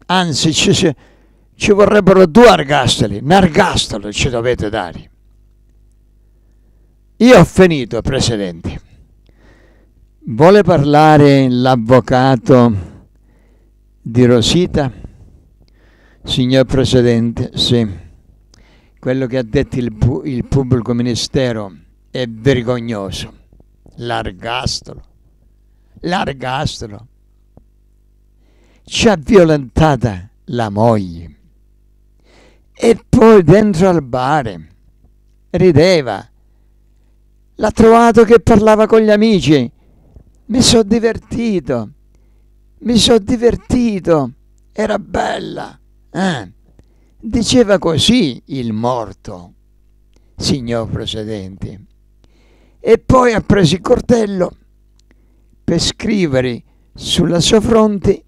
Anzi, ci, ci vorrebbero due argastoli, un argastolo ci dovete dare. Io ho finito, Presidente. Vuole parlare l'avvocato di Rosita? Signor Presidente, sì. Quello che ha detto il, pu il pubblico ministero è vergognoso. Largastolo. Largastolo. Ci ha violentata la moglie. E poi dentro al bar rideva. L'ha trovato che parlava con gli amici. Mi sono divertito mi sono divertito, era bella. Eh? Diceva così il morto, signor Presidente. E poi ha preso il cortello per scrivere sulla sua fronte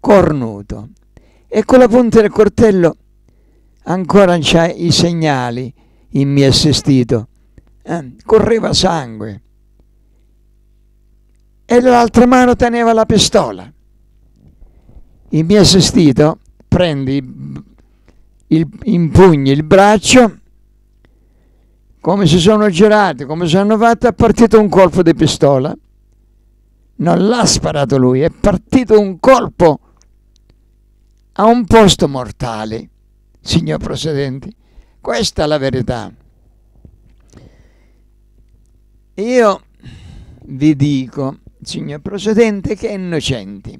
cornuto. E con la punta del cortello ancora c'ha i segnali in mio assistito. Eh? Correva sangue e l'altra mano teneva la pistola. Il mio assistito prende il, pugno il braccio, come si sono girati, come si sono fatti, è partito un colpo di pistola. Non l'ha sparato lui, è partito un colpo a un posto mortale, signor Presidente. Questa è la verità. Io vi dico signor procedente, che è innocente.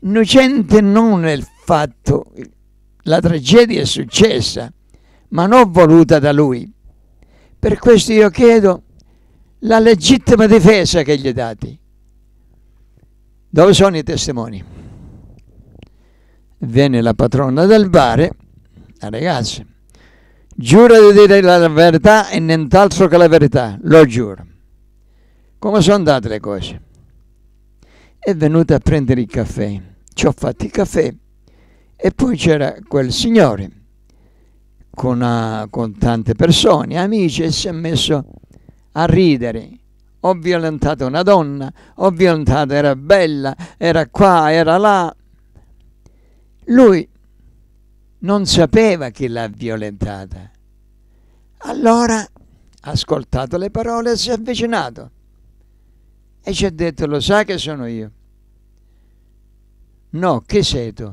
Innocente non nel fatto, la tragedia è successa, ma non voluta da lui. Per questo io chiedo la legittima difesa che gli è dati. Dove sono i testimoni? Viene la patrona del bar, la ragazza, giura di dire la verità e nient'altro che la verità, lo giuro. Come sono andate le cose? È venuta a prendere il caffè, ci ho fatto il caffè e poi c'era quel signore con, una, ah, con tante persone, amici, e si è messo a ridere. Ho violentato una donna, ho violentato, era bella, era qua, era là. Lui non sapeva chi l'ha violentata. Allora ha ascoltato le parole e si è avvicinato. E ci ha detto, lo sa che sono io? No, che sei tu?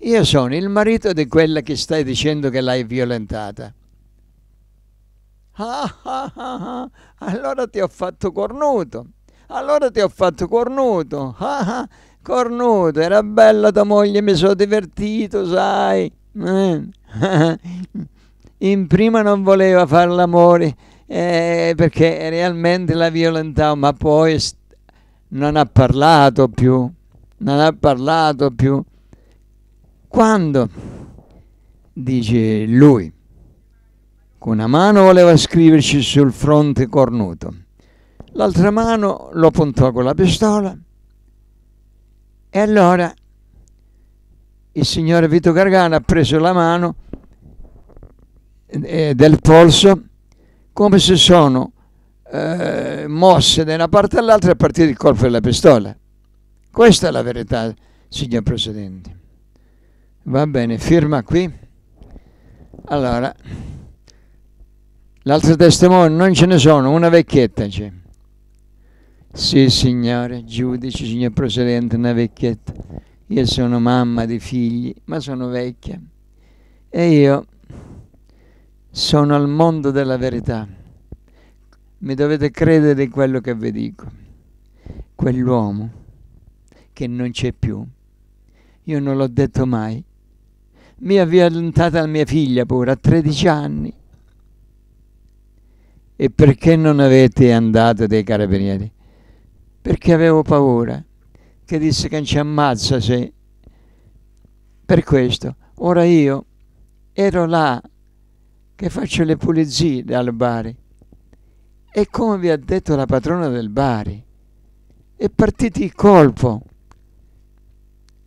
Io sono il marito di quella che stai dicendo che l'hai violentata. Ah, ah, ah, ah, allora ti ho fatto cornuto. Allora ti ho fatto cornuto. Ah, ah, cornuto, era bella tua moglie, mi sono divertito, sai. Eh. In prima non voleva fare l'amore eh, perché realmente la violentavo, ma poi non ha parlato più, non ha parlato più. Quando, dice lui, con una mano voleva scriverci sul fronte cornuto, l'altra mano lo puntò con la pistola e allora il signore Vito Gargano ha preso la mano eh, del polso come se sono eh, mosse da una parte all'altra a partire il colpo della pistola. Questa è la verità, signor Presidente. Va bene, firma qui. Allora, l'altro testimone non ce ne sono, una vecchietta c'è. Sì, signore, giudice, signor Presidente, una vecchietta. Io sono mamma di figli, ma sono vecchia. E io sono al mondo della verità mi dovete credere quello che vi dico. Quell'uomo che non c'è più, io non l'ho detto mai, mi ha violentata mia figlia pure a 13 anni. E perché non avete andato dei carabinieri? Perché avevo paura che disse che non ci ammazza se... Per questo, ora io ero là che faccio le pulizie al Bari e come vi ha detto la padrona del Bari, è partito il colpo.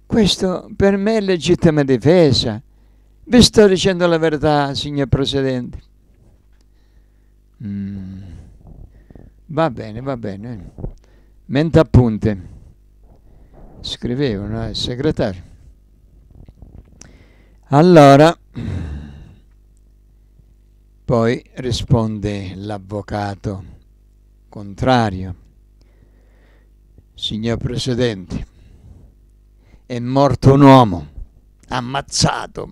Questo per me è legittima difesa. Vi sto dicendo la verità, signor Presidente. Mm. Va bene, va bene. Mente appunte. Scrivevano Il segretario. Allora... Poi risponde l'avvocato contrario. Signor Presidente, è morto un uomo, ammazzato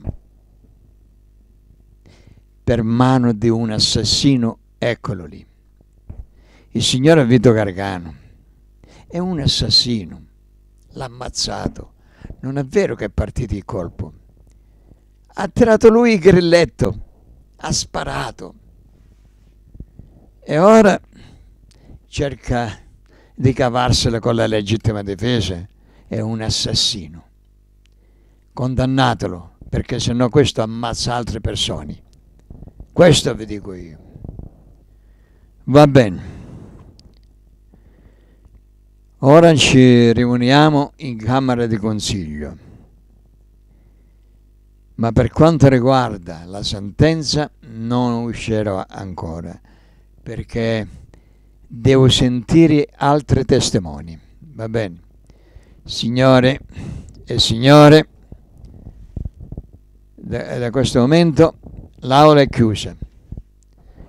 per mano di un assassino, eccolo lì. Il signor Vito Gargano è un assassino, l'ha ammazzato. Non è vero che è partito il colpo. Ha tirato lui il grilletto ha sparato. E ora cerca di cavarsela con la legittima difesa. È un assassino. Condannatelo, perché sennò questo ammazza altre persone. Questo vi dico io. Va bene. Ora ci riuniamo in Camera di Consiglio ma per quanto riguarda la sentenza non uscirò ancora perché devo sentire altri testimoni. Va bene. Signore e signore, da, da questo momento l'aula è chiusa.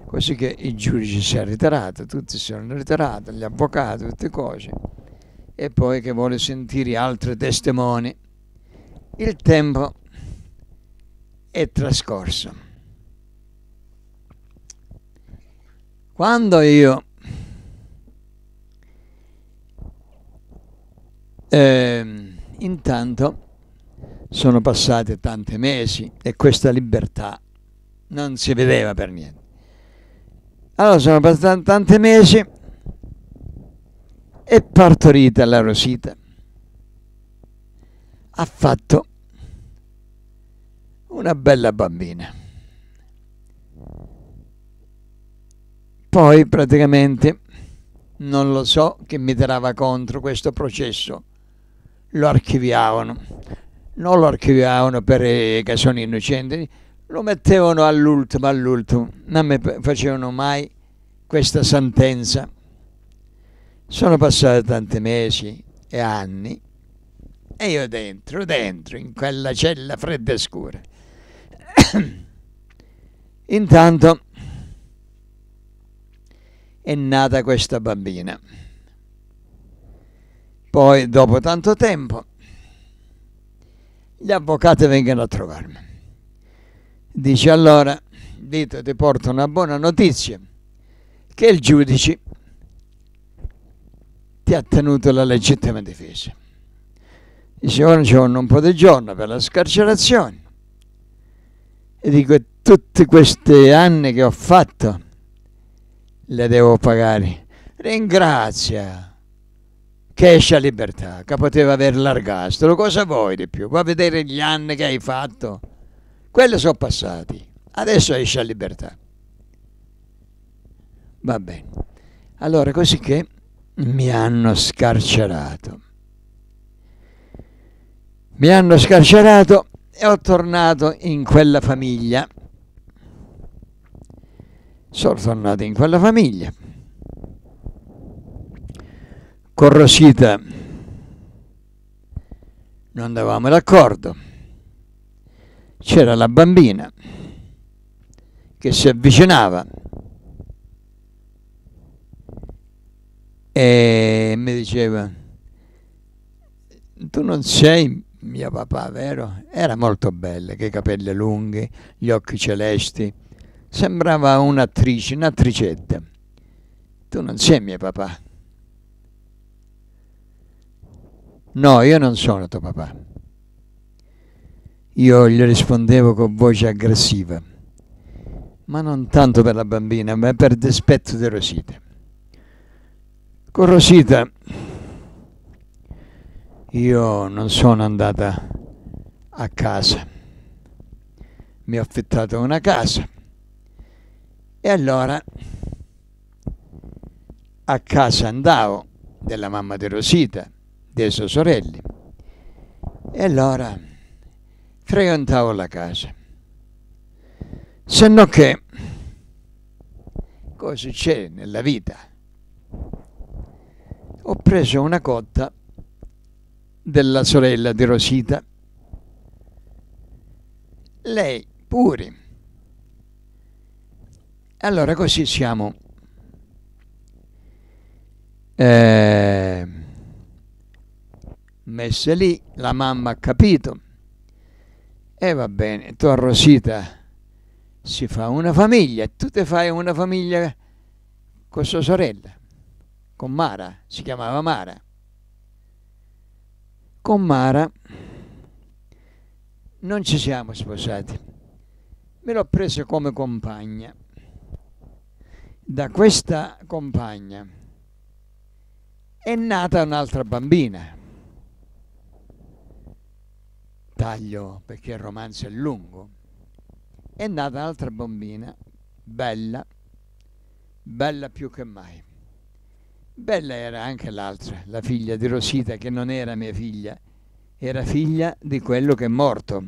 Così che il giudice si è ritirato, tutti si sono ritirati, gli avvocati, tutte cose. E poi che vuole sentire altri testimoni. Il tempo è trascorso. Quando io eh, intanto sono passati tanti mesi e questa libertà non si vedeva per niente. Allora sono passati tanti mesi e partorita la Rosita. Ha fatto una bella bambina. Poi praticamente non lo so che mi tirava contro questo processo, lo archiviavano, non lo archiviavano perché eh, sono innocenti, lo mettevano all'ultimo, all'ultimo, non mi facevano mai questa sentenza. Sono passati tanti mesi e anni e io dentro, dentro, in quella cella fredda e scura. Intanto è nata questa bambina. Poi, dopo tanto tempo, gli avvocati vengono a trovarmi. Dice allora, dito ti porto una buona notizia, che il giudice ti ha tenuto la legittima difesa. Dice, ora c'è un po' di giorno per la scarcerazione e dico tutti questi anni che ho fatto le devo pagare. Ringrazia che esce a libertà, che poteva aver l'ergastolo, cosa vuoi di più? Va a vedere gli anni che hai fatto. Quelli sono passati, adesso esce a libertà. Va bene. Allora, così che mi hanno scarcerato. Mi hanno scarcerato e ho tornato in quella famiglia. Sono tornato in quella famiglia. Con Rosita non andavamo d'accordo. C'era la bambina che si avvicinava e mi diceva tu non sei mio papà, vero? Era molto bella, che capelli lunghi, gli occhi celesti. Sembrava un'attrice, un'attricetta. Tu non sei mio papà. No, io non sono tuo papà. Io gli rispondevo con voce aggressiva, ma non tanto per la bambina, ma per dispetto di Rosita. Con Rosita io non sono andata a casa, mi ho affittato una casa e allora a casa andavo della mamma di Rosita, dei suoi sorelli e allora frequentavo la casa. Se no che cosa c'è nella vita? Ho preso una cotta della sorella di Rosita. Lei pure. Allora così siamo eh, messe lì, la mamma ha capito. E va bene, tua Rosita si fa una famiglia, tu te fai una famiglia con sua sorella, con Mara, si chiamava Mara con Mara non ci siamo sposati, me l'ho presa come compagna. Da questa compagna è nata un'altra bambina. Taglio perché il romanzo è lungo. È nata un'altra bambina, bella, bella più che mai. Bella era anche l'altra, la figlia di Rosita, che non era mia figlia, era figlia di quello che è morto.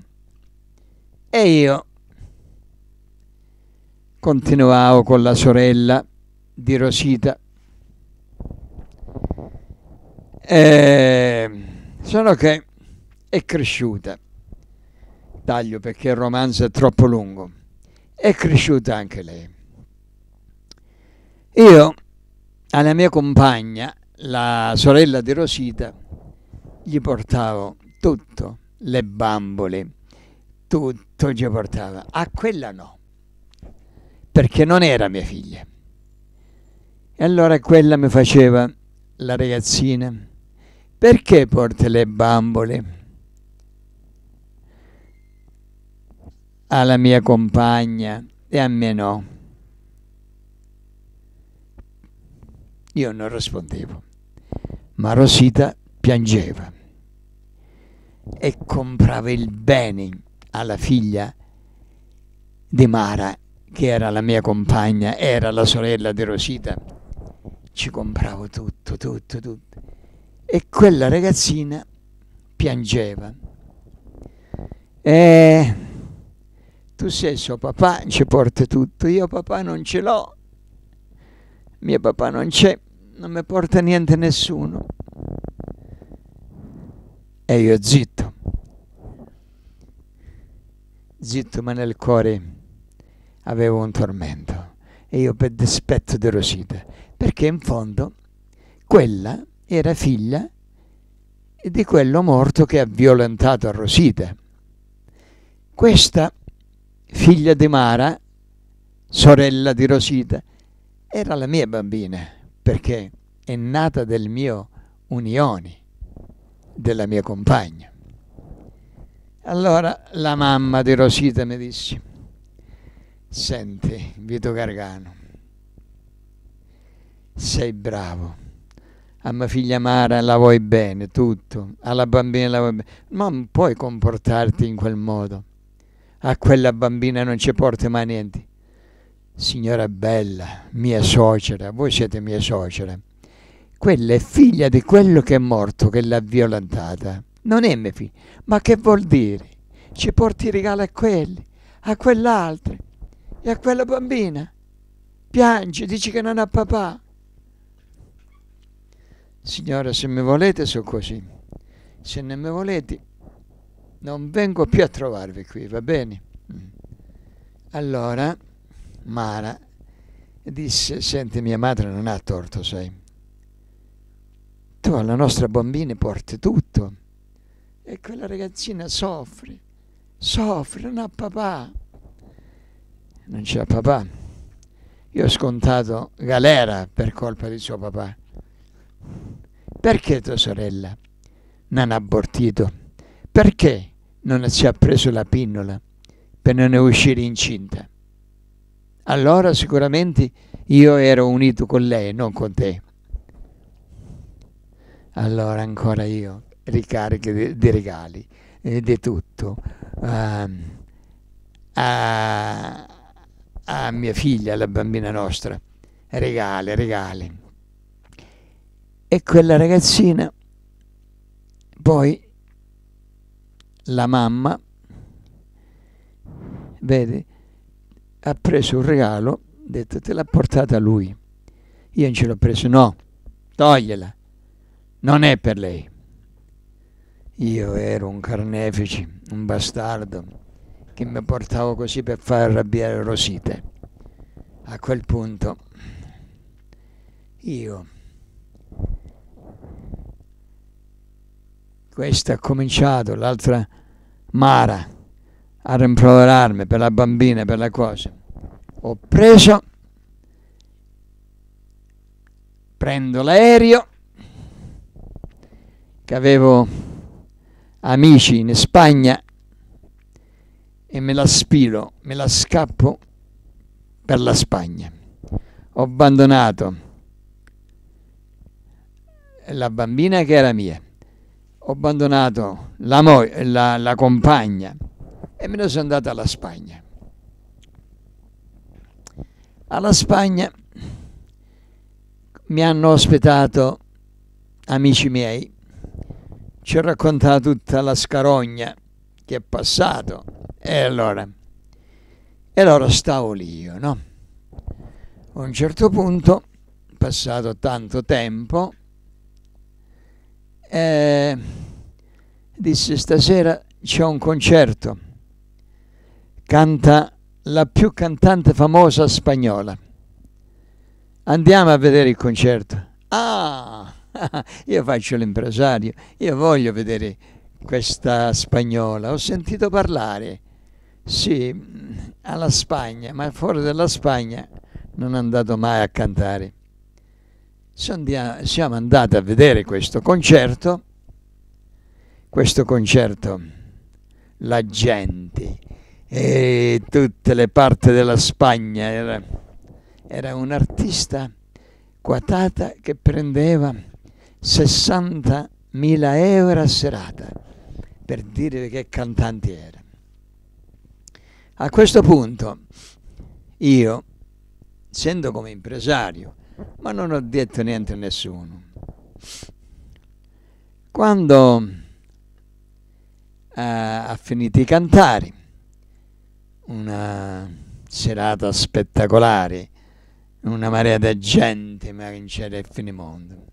E io continuavo con la sorella di Rosita. E ehm, sono che è cresciuta, taglio perché il romanzo è troppo lungo, è cresciuta anche lei. Io alla mia compagna, la sorella di Rosita, gli portavo tutto, le bambole, tutto gli portava. A quella no, perché non era mia figlia. E allora quella mi faceva la ragazzina, perché porta le bambole? alla mia compagna e a me no. Io non rispondevo, ma Rosita piangeva e comprava il bene alla figlia di Mara, che era la mia compagna, era la sorella di Rosita. Ci compravo tutto, tutto, tutto. E quella ragazzina piangeva. E tu sei suo papà, ci porta tutto. Io papà non ce l'ho, mio papà non c'è non mi porta niente nessuno. E io zitto, zitto, ma nel cuore avevo un tormento e io per dispetto di Rosita, perché in fondo quella era figlia di quello morto che ha violentato Rosita. Questa figlia di Mara, sorella di Rosita, era la mia bambina perché è nata del mio unione, della mia compagna. Allora la mamma di Rosita mi disse, senti Vito Gargano, sei bravo, a mia figlia Mara la vuoi bene, tutto, alla bambina la vuoi bene, ma non puoi comportarti in quel modo, a quella bambina non ci porti mai niente signora bella, mia suocera, voi siete mia suocera, quella è figlia di quello che è morto, che l'ha violentata. Non è mia figlia. Ma che vuol dire? Ci porti i regali a quelli, a quell'altro e a quella bambina. Piange, dici che non ha papà. Signora, se mi volete sono così. Se non mi volete, non vengo più a trovarvi qui, va bene? Mm. Allora... Mara e disse, senti mia madre non ha torto, sai, tu alla nostra bambina porti tutto e quella ragazzina soffre, soffre, non ha papà, non c'è papà. Io ho scontato galera per colpa di suo papà. Perché tua sorella non ha abortito? Perché non si è preso la pinnola per non uscire incinta? allora sicuramente io ero unito con lei, non con te. Allora ancora io, ricariche di, regali, eh, di tutto. Um, a, a mia figlia, la bambina nostra, regale, regale. E quella ragazzina, poi la mamma, vedi, ha preso un regalo, ha detto te l'ha portata lui. Io non ce l'ho preso, no, togliela, non è per lei. Io ero un carnefice, un bastardo, che mi portavo così per far arrabbiare Rosite. A quel punto io, questa ha cominciato, l'altra Mara, a rimproverarmi per la bambina, per la cosa. Ho preso, prendo l'aereo, che avevo amici in Spagna, e me la spilo, me la scappo per la Spagna. Ho abbandonato la bambina che era mia, ho abbandonato la, la, la compagna, e me ne sono andato alla Spagna. Alla Spagna mi hanno ospitato amici miei, ci ho raccontato tutta la scarogna che è passato e allora, e allora stavo lì io, no? A un certo punto, passato tanto tempo, eh, disse stasera c'è un concerto canta la più cantante famosa spagnola. Andiamo a vedere il concerto. Ah, io faccio l'impresario, io voglio vedere questa spagnola, ho sentito parlare, sì, alla Spagna, ma fuori dalla Spagna non è andato mai a cantare. Siamo andati a vedere questo concerto, questo concerto, la gente, e tutte le parti della Spagna. Era, era un artista quatata che prendeva 60.000 euro a serata per dire che cantante era. A questo punto io, essendo come impresario, ma non ho detto niente a nessuno, quando eh, ha finito i cantari, una serata spettacolare, una marea di gente, ma in c'era il finimondo.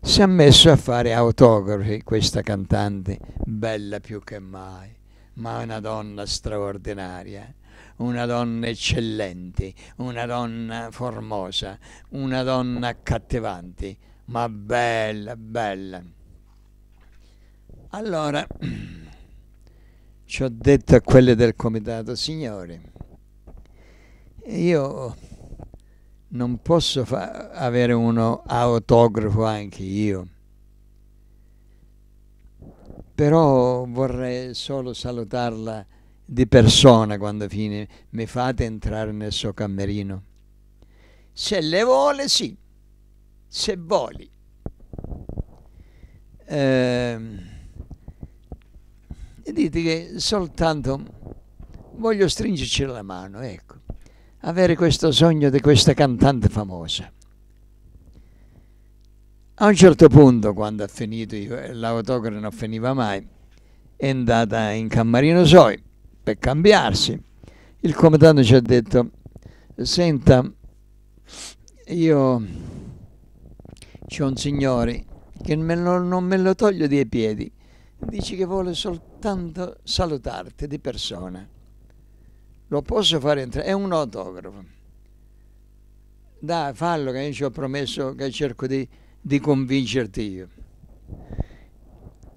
Si è messo a fare autografi questa cantante, bella più che mai, ma una donna straordinaria una donna eccellente, una donna formosa, una donna accattivante, ma bella, bella. Allora, ci ho detto a quelle del comitato, signori, io non posso avere uno autografo anche io, però vorrei solo salutarla di persona quando fine mi fate entrare nel suo camerino. Se le vuole, sì, se vuole. Ehm e dite che soltanto voglio stringerci la mano, ecco, avere questo sogno di questa cantante famosa. A un certo punto, quando ha finito, eh, l'autografo non finiva mai, è andata in Cammarino Soi per cambiarsi. Il comandante ci ha detto, senta, io c'ho un signore che me lo, non me lo toglio dai piedi, dice che vuole soltanto tanto salutarti di persona. Lo posso fare entrare? È un autografo. Dai, fallo che io ci ho promesso che cerco di, di convincerti io.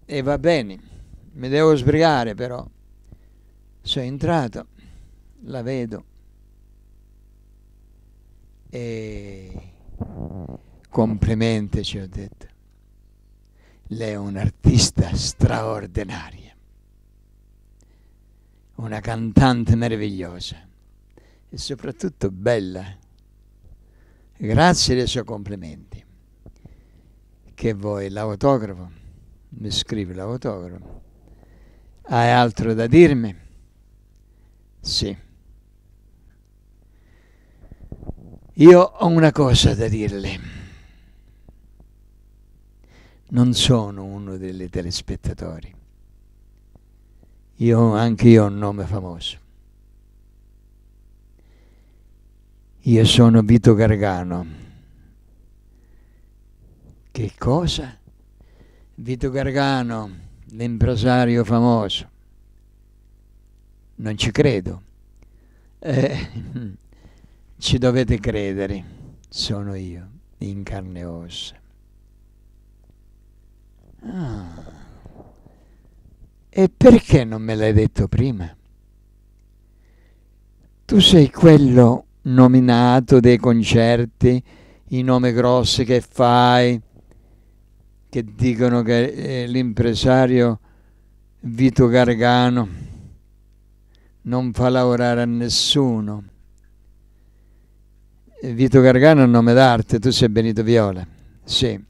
E va bene, mi devo sbrigare però. Sono entrato, la vedo. E complimenti ci ho detto lei è un'artista straordinaria una cantante meravigliosa e soprattutto bella. Grazie dei suoi complimenti. Che vuoi l'autografo? Mi scrivi l'autografo. Hai altro da dirmi? Sì. Io ho una cosa da dirle non sono uno dei telespettatori io, anche io ho un nome famoso. Io sono Vito Gargano. Che cosa? Vito Gargano, l'impresario famoso. Non ci credo. Eh, ci dovete credere, sono io, in carne e ossa. Ah. E perché non me l'hai detto prima? Tu sei quello nominato dei concerti, i nomi grossi che fai, che dicono che eh, l'impresario Vito Gargano non fa lavorare a nessuno. Vito Gargano è un nome d'arte, tu sei Benito Viola. Sì.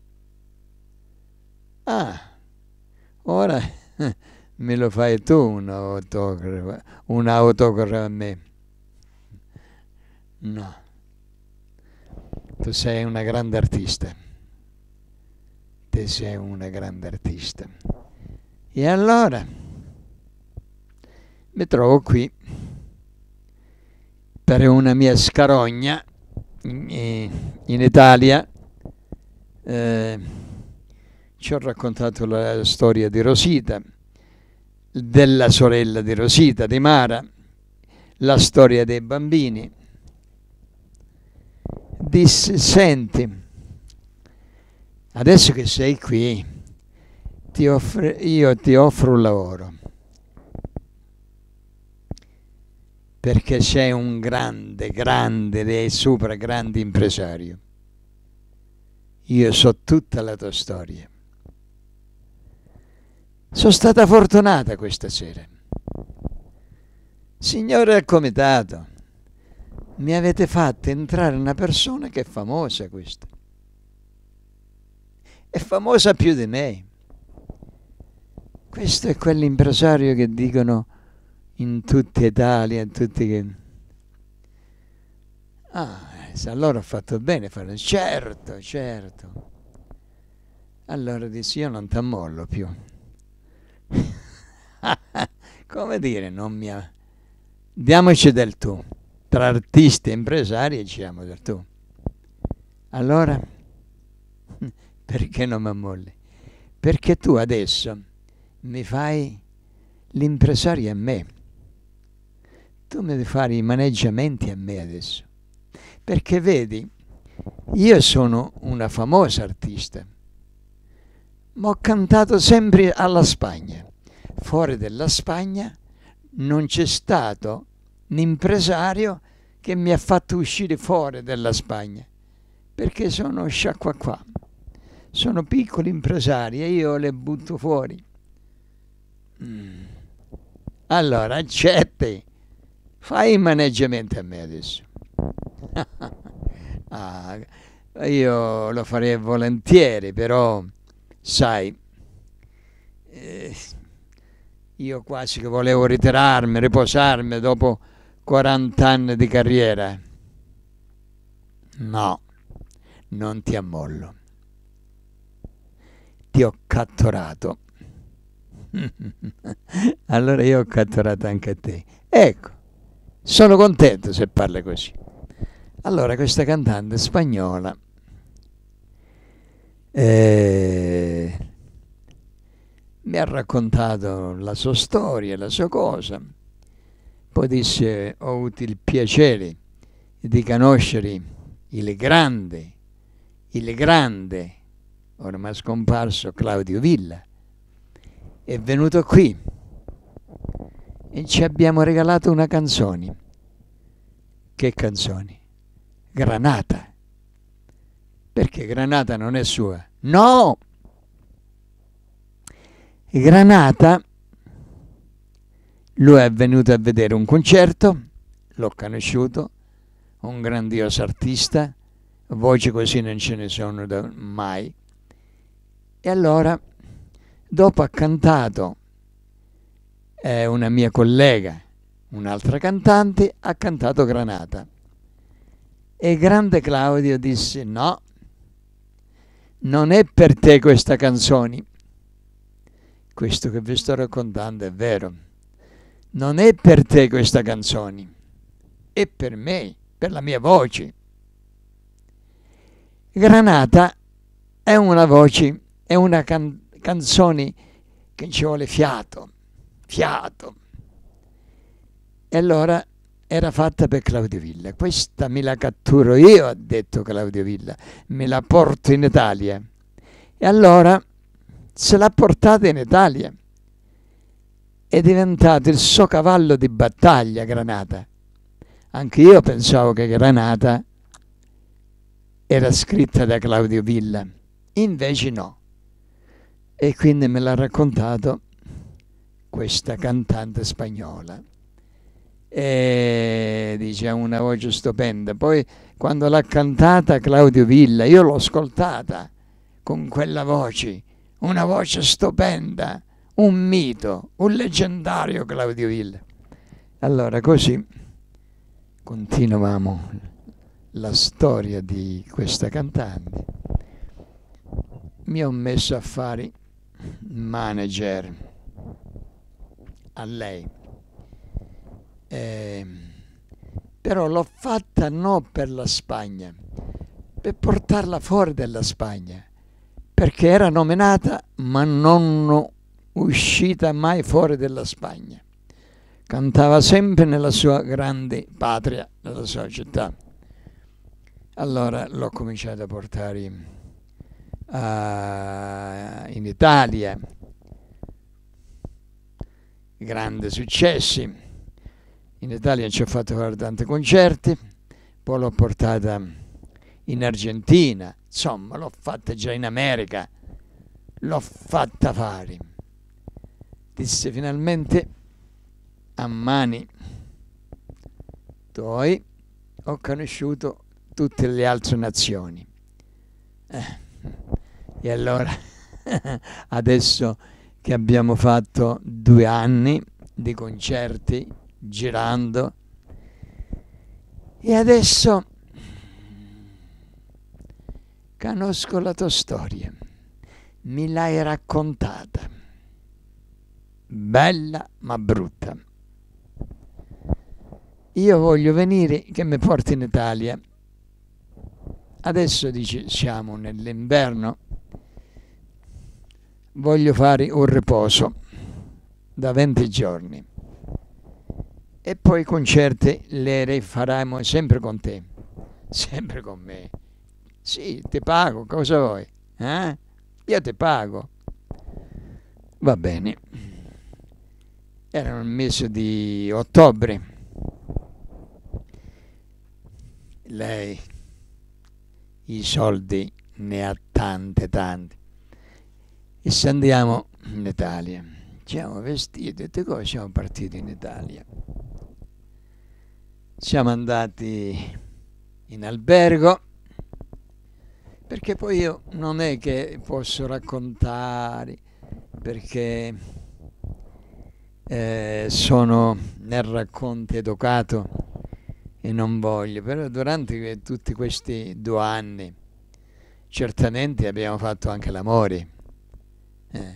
Ah, ora me lo fai tu un autografo, un autografo a me. No, tu sei una grande artista, te sei una grande artista. E allora mi trovo qui per una mia scarogna eh, in Italia. Eh, ci ho raccontato la storia di Rosita della sorella di Rosita, di Mara, la storia dei bambini. Disse, senti, adesso che sei qui, ti offre, io ti offro un lavoro, perché c'è un grande, grande, supra grande impresario. Io so tutta la tua storia sono stata fortunata questa sera. Signore del comitato, mi avete fatto entrare una persona che è famosa questa. È famosa più di me. Questo è quell'impresario che dicono in tutta Italia, in tutti che... Ah, allora ho fatto bene fare... Certo, certo. Allora disse, io non ti ammollo più. Come dire, non mi ha... Diamoci del tu. Tra artisti e impresari ci diamo del tu. Allora, perché non mi ammolli? Perché tu adesso mi fai l'impresario a me. Tu mi devi fare i maneggiamenti a me adesso. Perché vedi, io sono una famosa artista ma ho cantato sempre alla Spagna. Fuori dalla Spagna non c'è stato un impresario che mi ha fatto uscire fuori dalla Spagna, perché sono sciacqua qua. Sono piccoli impresari e io le butto fuori. Mm. Allora, accetti, fai il maneggiamento a me adesso. ah, io lo farei volentieri, però sai, eh, io quasi che volevo ritirarmi, riposarmi dopo 40 anni di carriera. No, non ti ammollo. Ti ho catturato. allora io ho catturato anche te. Ecco, sono contento se parla così. Allora questa cantante spagnola eh, mi ha raccontato la sua storia, la sua cosa. Poi disse, ho avuto il piacere di conoscere il grande, il grande, ormai scomparso, Claudio Villa. È venuto qui e ci abbiamo regalato una canzone. Che canzone? Granata. Perché Granata non è sua? No! Granata lui è venuto a vedere un concerto, l'ho conosciuto, un grandioso artista, voci così non ce ne sono mai. E allora, dopo ha cantato eh, una mia collega, un'altra cantante, ha cantato Granata. E grande Claudio disse no, non è per te questa canzone. Questo che vi sto raccontando è vero. Non è per te questa canzone, è per me, per la mia voce. Granata è una voce, è una can- canzone che ci vuole fiato, fiato. E allora era fatta per Claudio Villa. Questa me la catturo io, ha detto Claudio Villa, me la porto in Italia. E allora se l'ha portata in Italia. È diventato il suo cavallo di battaglia Granata. Anche io pensavo che Granata era scritta da Claudio Villa, invece no. E quindi me l'ha raccontato questa cantante spagnola e dice ha una voce stupenda. Poi quando l'ha cantata Claudio Villa, io l'ho ascoltata con quella voce, una voce stupenda, un mito, un leggendario Claudio Villa. Allora così continuavamo la storia di questa cantante. Mi ho messo a fare manager a lei eh, però l'ho fatta non per la Spagna, per portarla fuori dalla Spagna, perché era nominata ma non uscita mai fuori dalla Spagna. Cantava sempre nella sua grande patria, nella sua città. Allora l'ho cominciato a portare a, in Italia, grandi successi in Italia ci ho fatto fare tanti concerti, poi l'ho portata in Argentina, insomma l'ho fatta già in America, l'ho fatta fare. Disse finalmente a mani tuoi ho conosciuto tutte le altre nazioni. Eh, e allora adesso che abbiamo fatto due anni di concerti girando. E adesso conosco la tua storia, mi l'hai raccontata, bella ma brutta. Io voglio venire che mi porti in Italia. Adesso dici, siamo nell'inverno, voglio fare un riposo da 20 giorni e poi concerti le rifaremo sempre con te, sempre con me. Sì, ti pago, cosa vuoi? Eh? Io ti pago. Va bene. Era il mese di ottobre. Lei i soldi ne ha tante, tante. E se andiamo in Italia, siamo vestiti e cose siamo partiti in Italia siamo andati in albergo perché poi io non è che posso raccontare perché eh, sono nel racconto educato e non voglio però durante tutti questi due anni certamente abbiamo fatto anche l'amore eh.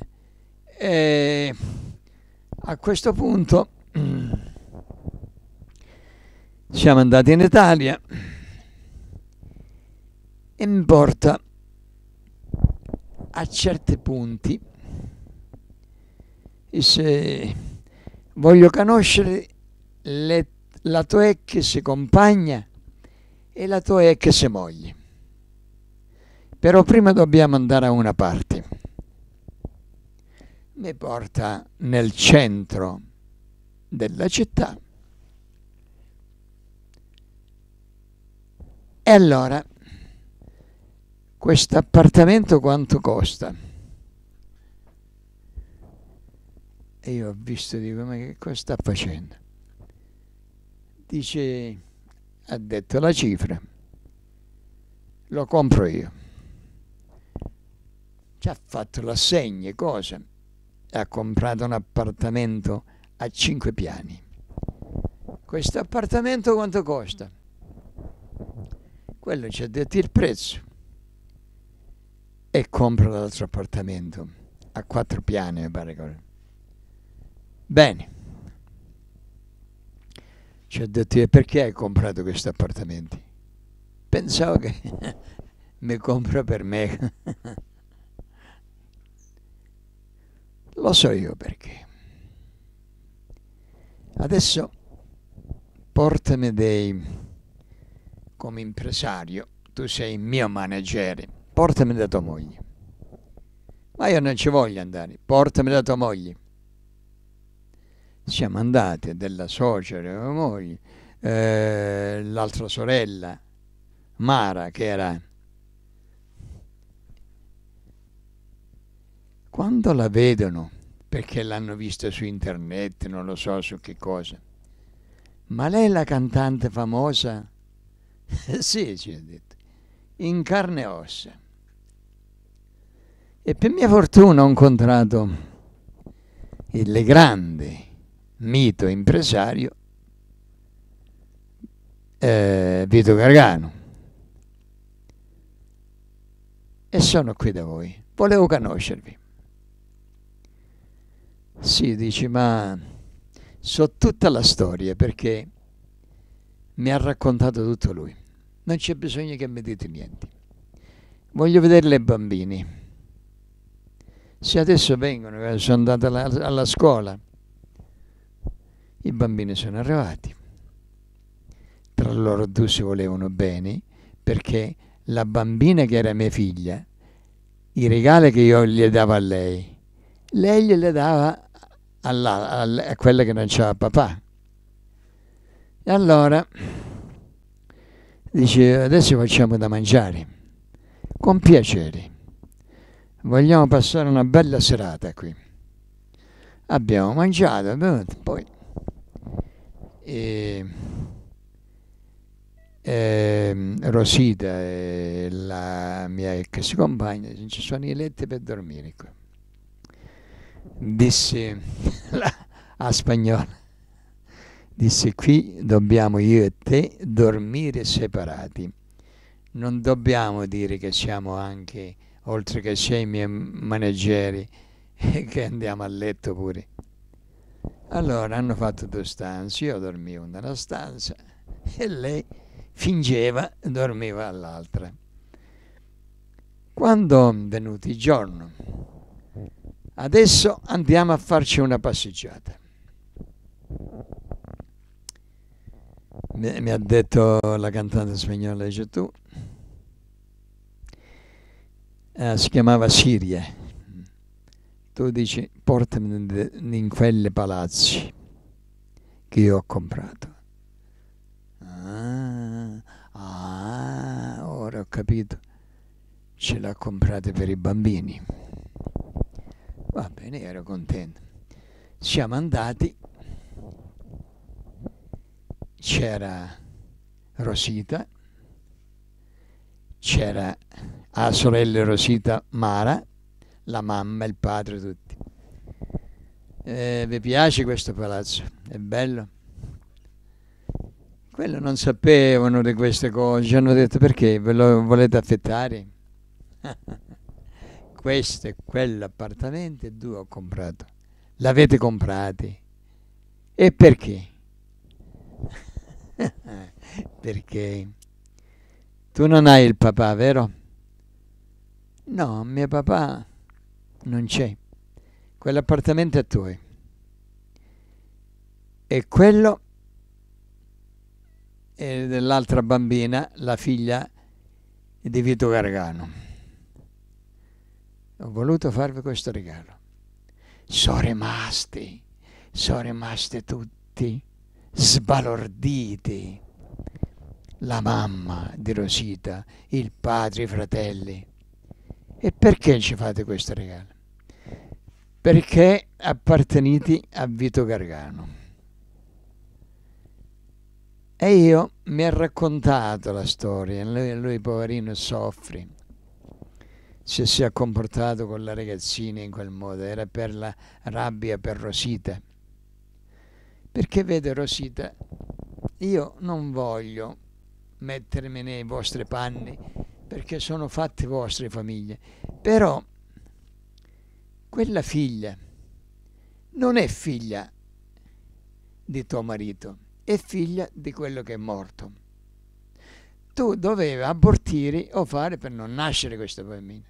e a questo punto siamo andati in Italia e mi porta a certi punti dice voglio conoscere le, la tua ex compagna e la tua ex moglie però prima dobbiamo andare a una parte mi porta nel centro della città E allora, questo appartamento quanto costa? E io ho visto, dico, ma che cosa sta facendo? Dice, ha detto la cifra, lo compro io. Ci ha fatto l'assegno, cosa? Ha comprato un appartamento a cinque piani. Questo appartamento quanto costa? Quello ci ha detto il prezzo e compra l'altro appartamento a quattro piani, mi pare. Bene. Ci ha detto io perché hai comprato questo appartamento? Pensavo che mi compra per me. Lo so io perché. Adesso portami dei come impresario, tu sei il mio manager, portami da tua moglie. Ma io non ci voglio andare, portami da tua moglie. Siamo andati della suocera della moglie, eh, l'altra sorella, Mara, che era... Quando la vedono, perché l'hanno vista su internet, non lo so su che cosa, ma lei è la cantante famosa sì, ci ha detto, in carne e ossa. E per mia fortuna ho incontrato il grande mito impresario eh, Vito Gargano. E sono qui da voi. Volevo conoscervi. Sì, dici, ma so tutta la storia perché mi ha raccontato tutto lui. Non c'è bisogno che mi dite niente. Voglio vedere i bambini. Se adesso vengono, sono andato alla, alla scuola, i bambini sono arrivati. Tra loro due si volevano bene perché la bambina che era mia figlia, i regali che io gli davo a lei, lei gliele dava alla, alla, a quella che non c'era papà e allora dice adesso facciamo da mangiare, con piacere. Vogliamo passare una bella serata qui. Abbiamo mangiato, abbiamo detto, poi... E, e, ehm, Rosita e la mia ex compagna ci sono i letti per dormire qui. Disse la, a spagnola Disse qui dobbiamo io e te dormire separati. Non dobbiamo dire che siamo anche, oltre che semi e manageri, e che andiamo a letto pure. Allora hanno fatto due stanze, io dormivo nella stanza e lei fingeva dormiva all'altra. Quando è venuto il giorno, adesso andiamo a farci una passeggiata mi, mi ha detto la cantante spagnola Getù, eh, si chiamava Siria, Tu dici portami in quelle palazzi che io ho comprato. Ah, ah ora ho capito. Ce l'ha comprate per i bambini. Va bene, ero contento. Siamo andati c'era Rosita, c'era la sorella Rosita Mara, la mamma, il padre, tutti. Eh, vi piace questo palazzo? È bello? Quello non sapevano di queste cose, ci hanno detto perché ve lo volete affettare? questo e quell'appartamento due ho comprato. L'avete comprato E perché? Perché tu non hai il papà, vero? No, mio papà non c'è. Quell'appartamento è tuo. E quello è dell'altra bambina, la figlia di Vito Gargano. Ho voluto farvi questo regalo. Sono rimasti, sono rimasti tutti sbalorditi la mamma di Rosita, il padre, i fratelli. E perché ci fate questo regalo? Perché appartenete a Vito Gargano. E io mi ha raccontato la storia, lui, lui poverino soffre, se si è comportato con la ragazzina in quel modo, era per la rabbia per Rosita perché vede Rosita, io non voglio mettermi nei vostri panni, perché sono fatte vostre famiglie, però quella figlia non è figlia di tuo marito, è figlia di quello che è morto. Tu dovevi abortire o fare per non nascere questa bambina.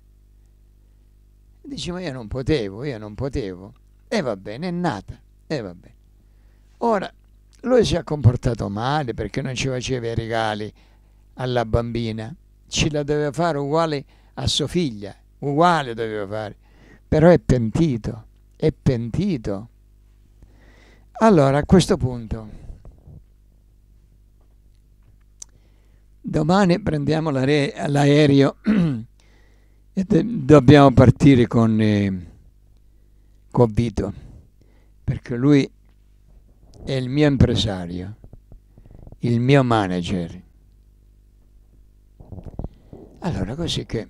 Dice, ma io non potevo, io non potevo. E va bene, è nata, e va bene. Ora, lui si è comportato male perché non ci faceva i regali alla bambina, ce la doveva fare uguale a sua figlia, uguale doveva fare, però è pentito, è pentito. Allora, a questo punto, domani prendiamo l'aereo e dobbiamo partire con, eh, con Vito, perché lui è il mio impresario, il mio manager. Allora, così che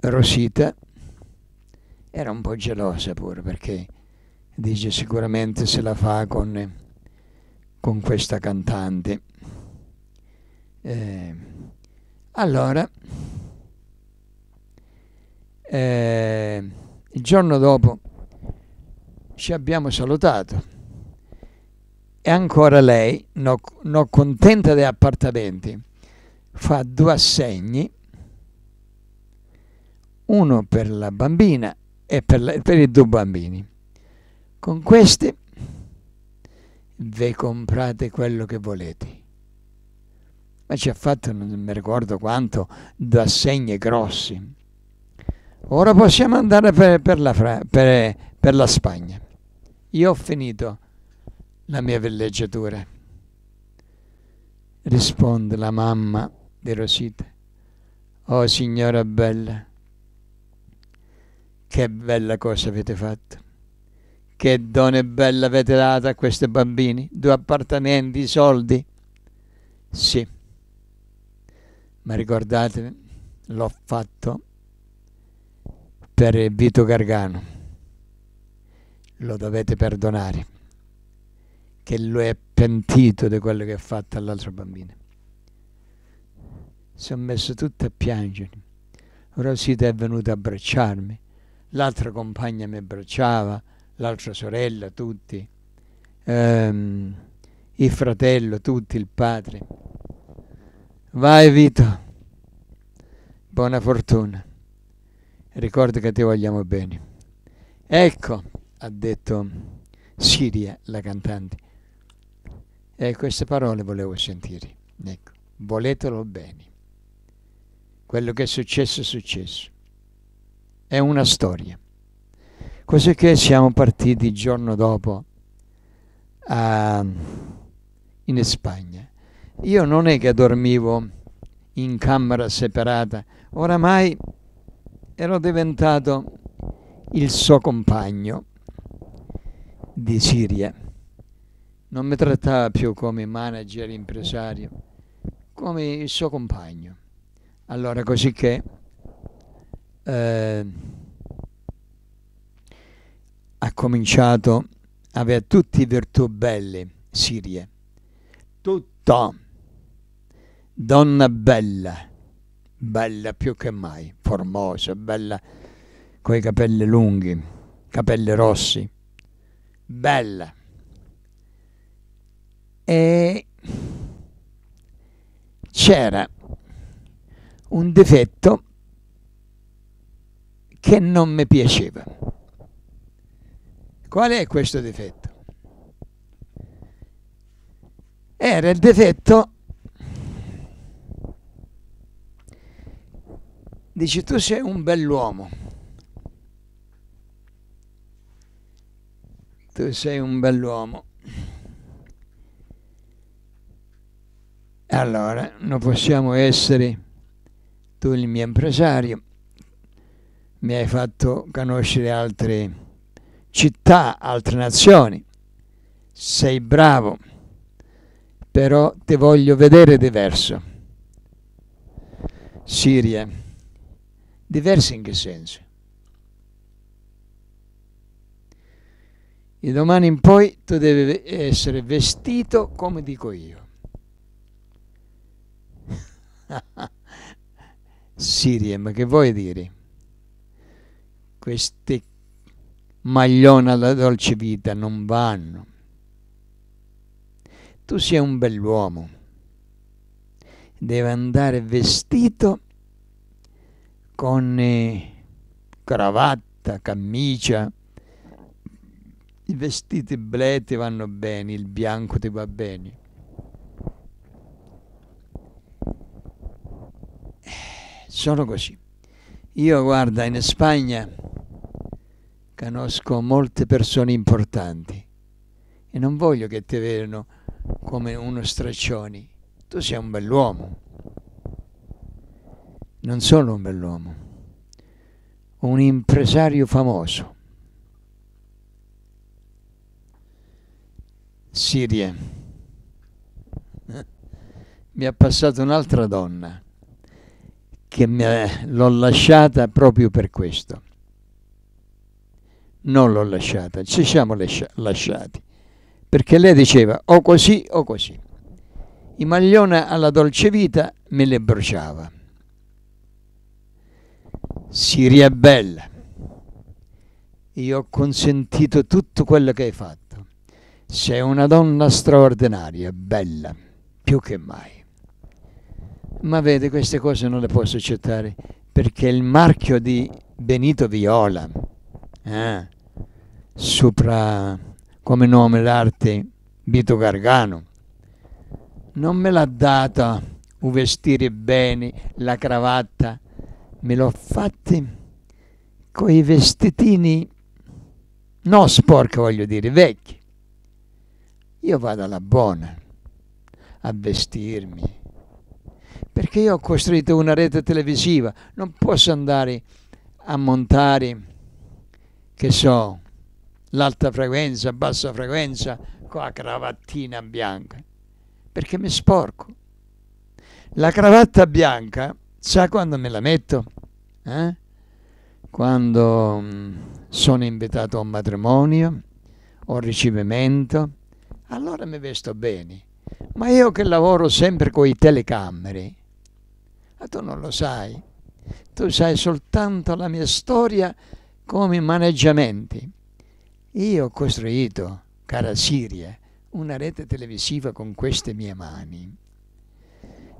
Rosita era un po' gelosa pure perché dice sicuramente se la fa con, con questa cantante. Eh, allora, eh, il giorno dopo ci abbiamo salutato. E ancora lei, non no contenta degli appartamenti, fa due assegni, uno per la bambina e per, la, per i due bambini. Con questi vi comprate quello che volete. Ma ci ha fatto, non mi ricordo quanto, due assegni grossi. Ora possiamo andare per, per, la, per, per la Spagna. Io ho finito la mia villeggiatura. Risponde la mamma di Rosita. Oh signora bella, che bella cosa avete fatto. Che donna bella avete dato a questi bambini. Due appartamenti, soldi. Sì. Ma ricordatevi, l'ho fatto per Vito Gargano lo dovete perdonare, che lo è pentito di quello che ha fatto all'altro bambino. Si sono messo tutto a piangere. Rosita è venuta a abbracciarmi, l'altra compagna mi abbracciava, l'altra sorella, tutti, ehm, il fratello, tutti, il padre. Vai Vito, buona fortuna, ricorda che ti vogliamo bene. Ecco, ha detto Siria eh, la cantante. E queste parole volevo sentire. Ecco, voletelo bene. Quello che è successo è successo. È una storia. Così che siamo partiti il giorno dopo a, in Spagna. Io non è che dormivo in camera separata, oramai ero diventato il suo compagno di Siria. Non mi trattava più come manager impresario, come il suo compagno. Allora, così che eh, ha cominciato, aveva tutti i virtù belle sirie, tutto, donna bella, bella più che mai, formosa, bella, coi capelli lunghi, capelli rossi, bella. E c'era un difetto che non mi piaceva. Qual è questo difetto? Era il difetto, dici tu sei un bell'uomo tu sei un bell'uomo. Allora, non possiamo essere tu il mio impresario, mi hai fatto conoscere altre città, altre nazioni, sei bravo, però ti voglio vedere diverso. Siria, diverso in che senso? di domani in poi tu devi essere vestito come dico io. Sirie, ma che vuoi dire? Queste maglione alla dolce vita non vanno. Tu sei un bell'uomo, deve andare vestito con eh, cravatta, camicia, i vestiti ble ti vanno bene, il bianco ti va bene. Sono così. Io guarda, in Spagna conosco molte persone importanti e non voglio che ti vedano come uno straccioni. Tu sei un bell'uomo. Non sono un bell'uomo, un impresario famoso Sirie. Mi ha passato un'altra donna che l'ho lasciata proprio per questo. Non l'ho lasciata, ci siamo lasciati. Perché lei diceva o così o così. I maglione alla dolce vita me le bruciava. Siria è bella. Io ho consentito tutto quello che hai fatto sei una donna straordinaria, bella, più che mai. Ma vede, queste cose non le posso accettare perché il marchio di Benito Viola, eh, sopra come nome d'arte Vito Gargano, non me l'ha data un vestire bene, la cravatta, me l'ho fatta con i vestitini, no sporca voglio dire, vecchi io vado alla buona a vestirmi, perché io ho costruito una rete televisiva, non posso andare a montare, che so, l'alta frequenza, bassa frequenza, con la cravattina bianca, perché mi sporco. La cravatta bianca, sa quando me la metto? Eh? Quando mm, sono invitato a un matrimonio, o un ricevimento, allora mi vesto bene. Ma io che lavoro sempre con i telecamere, ma tu non lo sai, tu sai soltanto la mia storia come maneggiamenti. Io ho costruito, cara Siria, una rete televisiva con queste mie mani.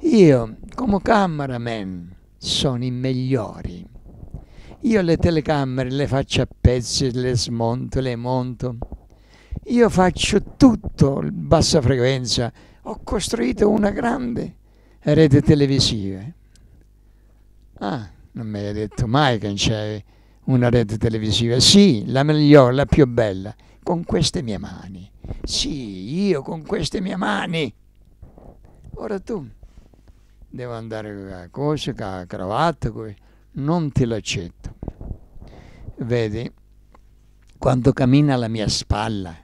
Io, come cameraman, sono i migliori. Io le telecamere le faccio a pezzi, le smonto, le monto io faccio tutto in bassa frequenza, ho costruito una grande rete televisiva. Ah, non mi hai detto mai che c'è una rete televisiva. Sì, la migliore, la più bella, con queste mie mani. Sì, io con queste mie mani. Ora tu devo andare con la cosa, con la cravatta, non te l'accetto. Vedi, quando cammina alla mia spalla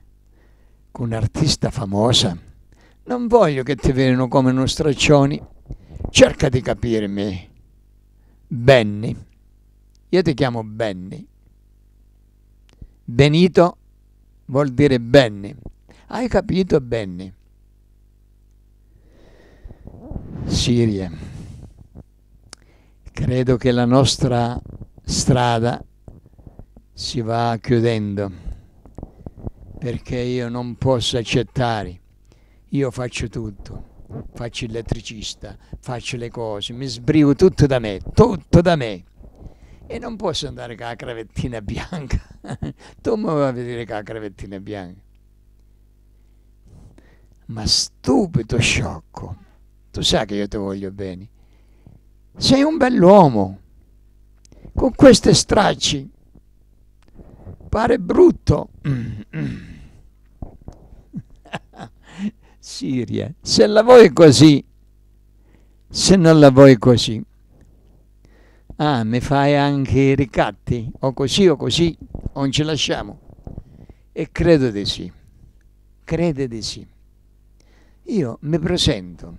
con un artista famosa, non voglio che ti vedano come uno straccioni. Cerca di capirmi. Benny. Io ti chiamo Benny. Benito vuol dire Benny. Hai capito Benny? Siria. Credo che la nostra strada si va chiudendo perché io non posso accettare. Io faccio tutto, faccio l'elettricista, faccio le cose, mi sbrigo tutto da me, tutto da me. E non posso andare con la cravettina bianca. tu mi vuoi vedere con la cravettina bianca. Ma stupido sciocco, tu sai che io ti voglio bene. Sei un bell'uomo. Con queste stracci pare brutto. Mm, mm. Siria, se la vuoi così, se non la vuoi così. Ah, mi fai anche i ricatti, o così o così, o non ci lasciamo. E credo di sì, crede di sì. Io mi presento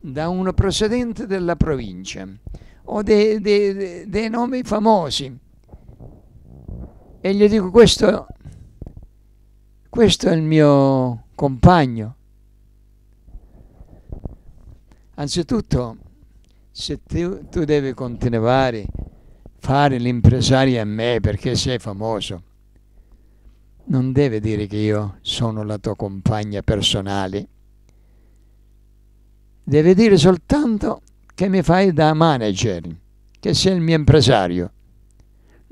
da uno procedente della provincia, o dei de, de, de nomi famosi, e gli dico questo, questo è il mio compagno. Anzitutto, se tu, tu devi continuare a fare l'impresario a me perché sei famoso, non deve dire che io sono la tua compagna personale. Deve dire soltanto che mi fai da manager, che sei il mio impresario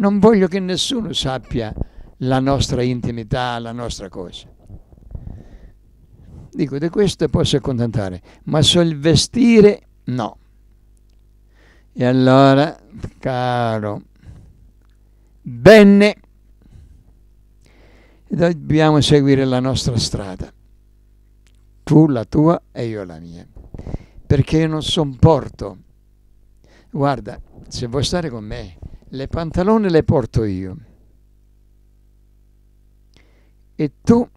non voglio che nessuno sappia la nostra intimità, la nostra cosa. Dico, di questo posso accontentare, ma sul vestire no. E allora, caro, bene, dobbiamo seguire la nostra strada, tu la tua e io la mia, perché io non sopporto. Guarda, se vuoi stare con me, le pantalone le porto io e tu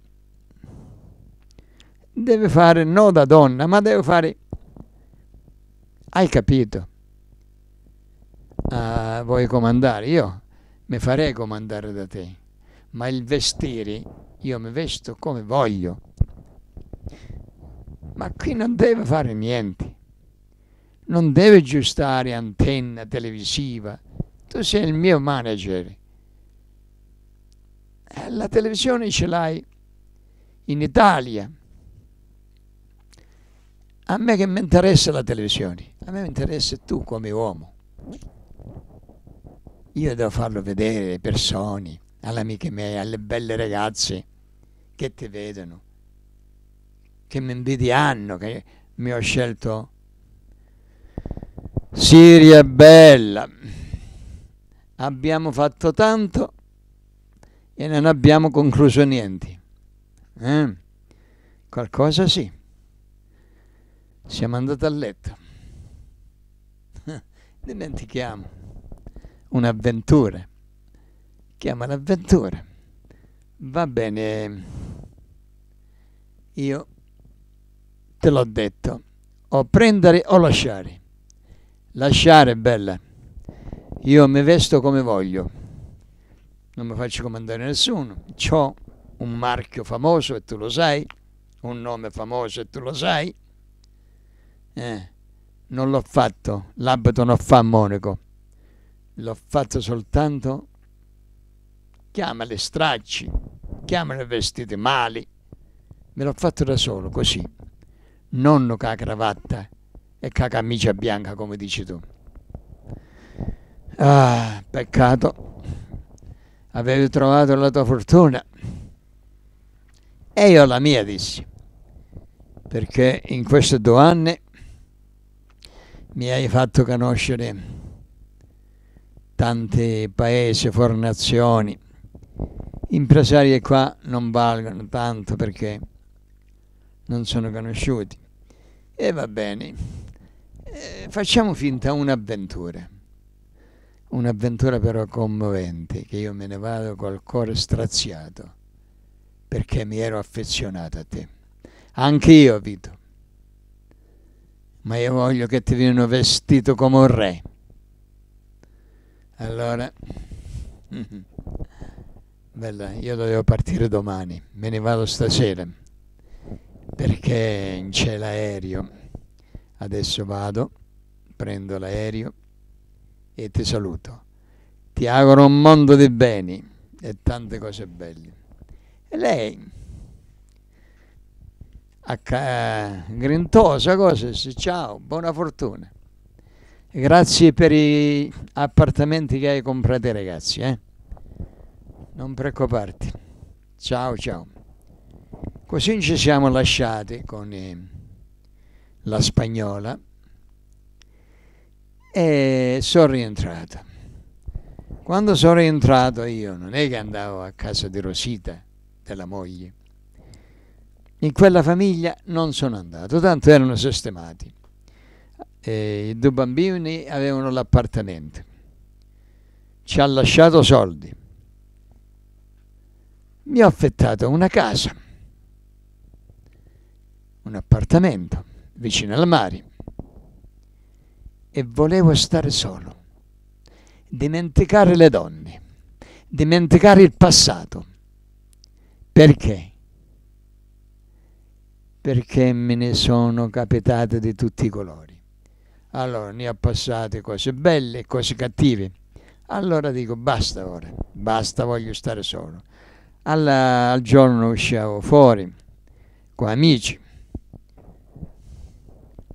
devi fare no da donna, ma devi fare... Hai capito? Ah, vuoi comandare? Io mi farei comandare da te, ma il vestire, io mi vesto come voglio. Ma qui non deve fare niente, non deve aggiustare antenna televisiva, tu sei il mio manager. Eh, la televisione ce l'hai in Italia. A me che mi interessa la televisione, a me mi interessa tu come uomo. Io devo farlo vedere alle persone, alle amiche mie, alle belle ragazze che ti vedono, che mi invidiano, che mi ho scelto Siria bella abbiamo fatto tanto e non abbiamo concluso niente. Eh? Qualcosa sì. Siamo andati a letto. Dimentichiamo un'avventura. Chiama l'avventura. Va bene. Io te l'ho detto. O prendere o lasciare. Lasciare, bella io mi vesto come voglio, non mi faccio comandare nessuno, ho un marchio famoso e tu lo sai, un nome famoso e tu lo sai, eh, non l'ho fatto, l'abito non fa Monaco, l'ho fatto soltanto, chiama le stracci, chiama le vestite mali, me l'ho fatto da solo, così, nonno con la cravatta e con la camicia bianca come dici tu. Ah, peccato, avevi trovato la tua fortuna. E io la mia dissi, perché in questi due anni mi hai fatto conoscere tanti paesi, fornazioni, impresari che qua non valgono tanto perché non sono conosciuti. E va bene, eh, facciamo finta un'avventura un'avventura però commovente, che io me ne vado col cuore straziato, perché mi ero affezionato a te. Anche io, Vito. Ma io voglio che ti vieno vestito come un re. Allora, bella, io dovevo partire domani, me ne vado stasera, perché c'è l'aereo. Adesso vado, prendo l'aereo e ti saluto. Ti auguro un mondo di beni e tante cose belle. E lei, eh, grintosa cosa, dice ciao, buona fortuna. Grazie per gli appartamenti che hai comprato ragazzi, eh? non preoccuparti. Ciao, ciao. Così ci siamo lasciati con eh, la spagnola e sono rientrato. Quando sono rientrato io, non è che andavo a casa di Rosita, della moglie, in quella famiglia non sono andato, tanto erano sistemati. E I due bambini avevano l'appartamento, ci ha lasciato soldi, mi ha affettato una casa, un appartamento vicino al mare e volevo stare solo, dimenticare le donne, dimenticare il passato. Perché? Perché me ne sono capitate di tutti i colori. Allora, ne ho passate cose belle e cose cattive. Allora dico, basta ora, basta, voglio stare solo. Alla, al giorno uscivo fuori con amici,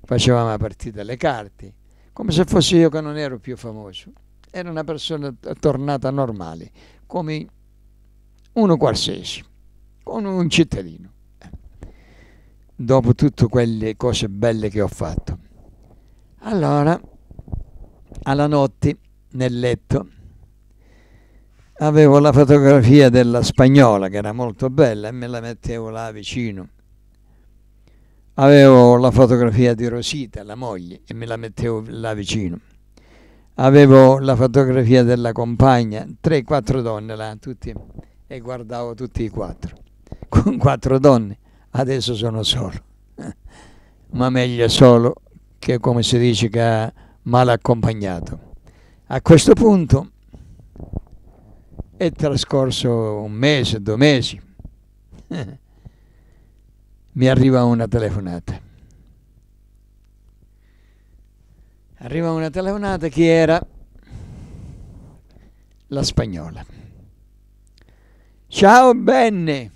facevamo la partita alle carte, come se fossi io che non ero più famoso, era una persona tornata normale, come uno qualsiasi, come un cittadino, dopo tutte quelle cose belle che ho fatto. Allora, alla notte, nel letto, avevo la fotografia della spagnola che era molto bella e me la mettevo là vicino Avevo la fotografia di Rosita, la moglie, e me la mettevo là vicino. Avevo la fotografia della compagna, 3 quattro donne là, tutti, e guardavo tutti e quattro. Con quattro donne, adesso sono solo. Ma meglio solo che, come si dice, che mal accompagnato. A questo punto è trascorso un mese, due mesi. mi arriva una telefonata. Arriva una telefonata che era la spagnola. Ciao Benne,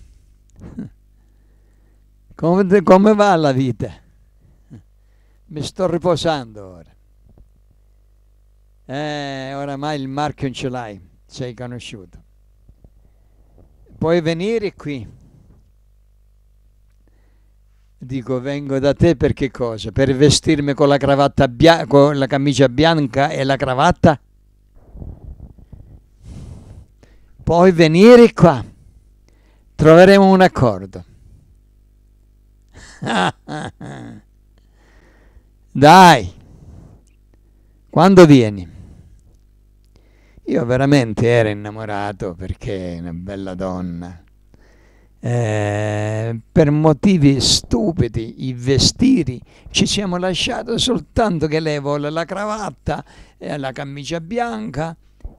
come, come va la vita? Mi sto riposando ora. Eh, oramai il marchio non ce l'hai, sei conosciuto. Puoi venire qui Dico, vengo da te per che cosa? Per vestirmi con la, cravatta bia- con la camicia bianca e la cravatta? Poi venire qua, troveremo un accordo. Dai, quando vieni? Io veramente ero innamorato perché è una bella donna eh, per motivi stupidi, i vestiti, ci siamo lasciati soltanto che lei vuole la cravatta e la camicia bianca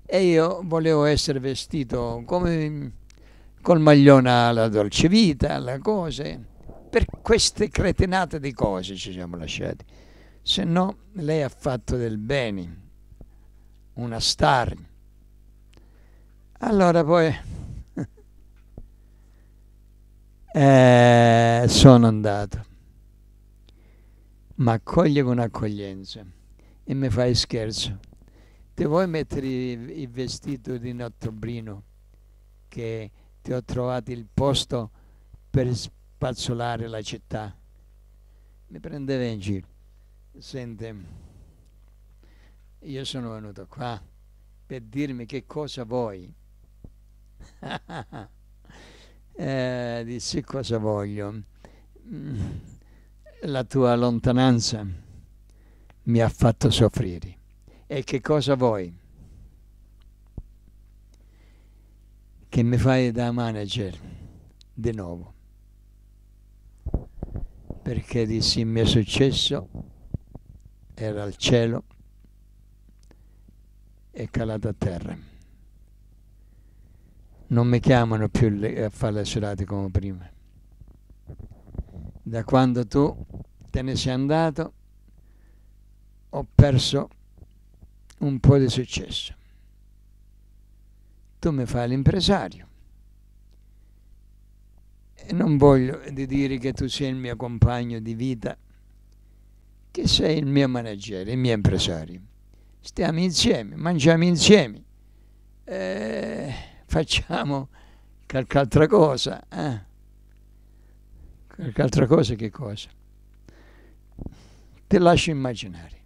e io volevo essere vestito come col maglione alla dolce vita, alla cose. Per queste cretinate di cose ci siamo lasciati. Se no, lei ha fatto del bene, una star. Allora poi eh, sono andato. Ma accoglie con accoglienza e mi fai scherzo. Ti vuoi mettere il vestito di nottobrino che ti ho trovato il posto per spazzolare la città? Mi prendeva in giro. Sente, io sono venuto qua per dirmi che cosa vuoi. eh, dissi cosa voglio? Mm, la tua lontananza mi ha fatto soffrire. E che cosa vuoi? Che mi fai da manager di nuovo. Perché dissi il mio successo era al cielo e calato a terra non mi chiamano più a fare le eh, serate come prima. Da quando tu te ne sei andato ho perso un po' di successo. Tu mi fai l'impresario. E non voglio di dire che tu sei il mio compagno di vita, che sei il mio manager, il mio impresario. Stiamo insieme, mangiamo insieme. Eh facciamo qualche altra cosa. Eh? Qualche altra cosa che cosa? Te lascio immaginare.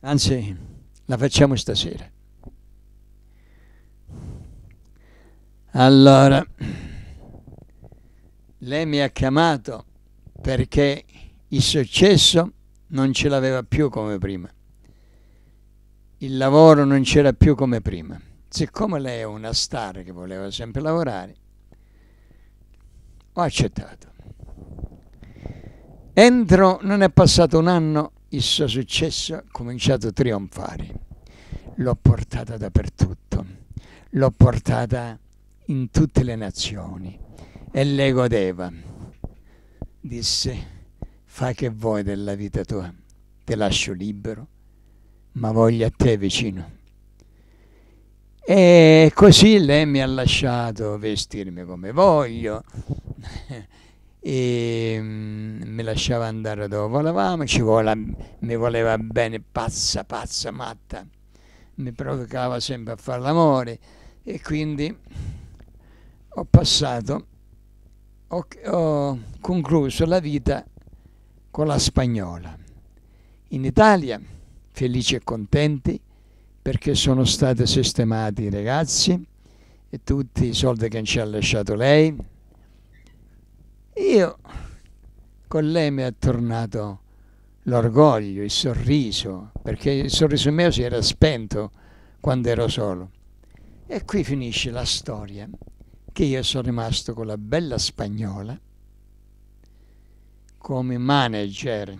Anzi, la facciamo stasera. Allora, lei mi ha chiamato perché il successo non ce l'aveva più come prima, il lavoro non c'era più come prima siccome lei è una star che voleva sempre lavorare, ho accettato. Entro, non è passato un anno, il suo successo ha cominciato a trionfare. L'ho portata dappertutto, l'ho portata in tutte le nazioni e lei godeva. Disse, fa che vuoi della vita tua, ti lascio libero, ma voglio a te vicino. E così lei mi ha lasciato vestirmi come voglio, e ehm, mi lasciava andare dove volevamo, vola, mi voleva bene pazza, pazza, matta, mi provocava sempre a fare l'amore e quindi ho passato, ho, ho concluso la vita con la spagnola. In Italia, felici e contenti, perché sono stati sistemati i ragazzi e tutti i soldi che ci ha lasciato lei. Io con lei mi è tornato l'orgoglio, il sorriso, perché il sorriso mio si era spento quando ero solo. E qui finisce la storia che io sono rimasto con la bella spagnola come manager,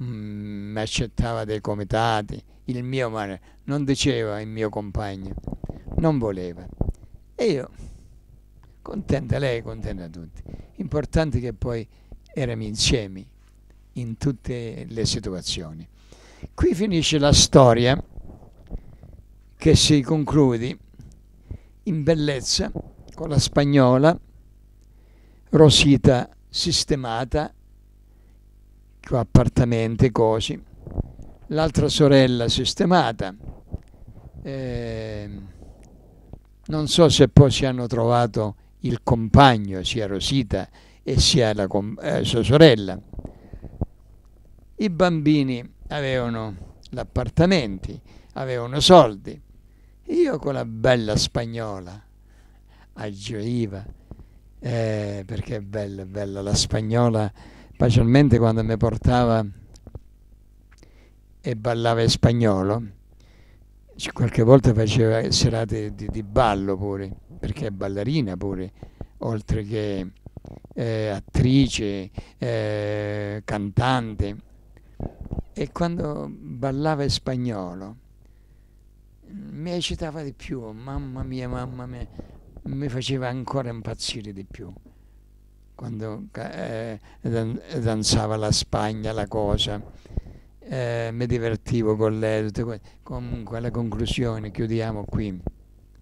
mm, mi accettava dei comitati, il mio male, non diceva il mio compagno, non voleva. E io, contenta lei, contenta tutti. Importante che poi erano insieme in tutte le situazioni. Qui finisce la storia che si conclude in bellezza con la spagnola Rosita sistemata, con appartamenti, cose l'altra sorella sistemata. Eh, non so se poi si hanno trovato il compagno, sia Rosita e sia la, eh, sua sorella. I bambini avevano l'appartamento, avevano soldi. Io con la bella spagnola aggioiva, eh, perché è bella, bella la spagnola, specialmente quando mi portava e ballava in spagnolo, qualche volta faceva serate di, di ballo pure, perché è ballerina pure, oltre che eh, attrice, eh, cantante. E quando ballava in spagnolo mm, mi eccitava di più, mamma mia, mamma mia, mi faceva ancora impazzire di più quando eh, danzava la Spagna, la cosa eh, mi divertivo con lei, comunque alla conclusione chiudiamo qui.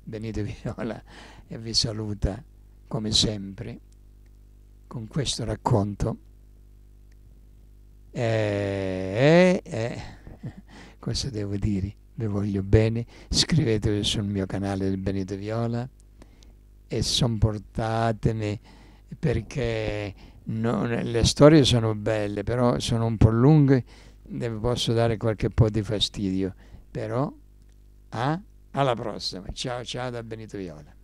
Benito Viola e vi saluta come sempre con questo racconto. E, eh, eh, eh, cosa devo dire? Vi voglio bene, iscrivetevi sul mio canale del Benito Viola e sopportatemi perché non, le storie sono belle, però sono un po' lunghe ne posso dare qualche po' di fastidio, però ah, alla prossima. Ciao ciao da Benito Viola.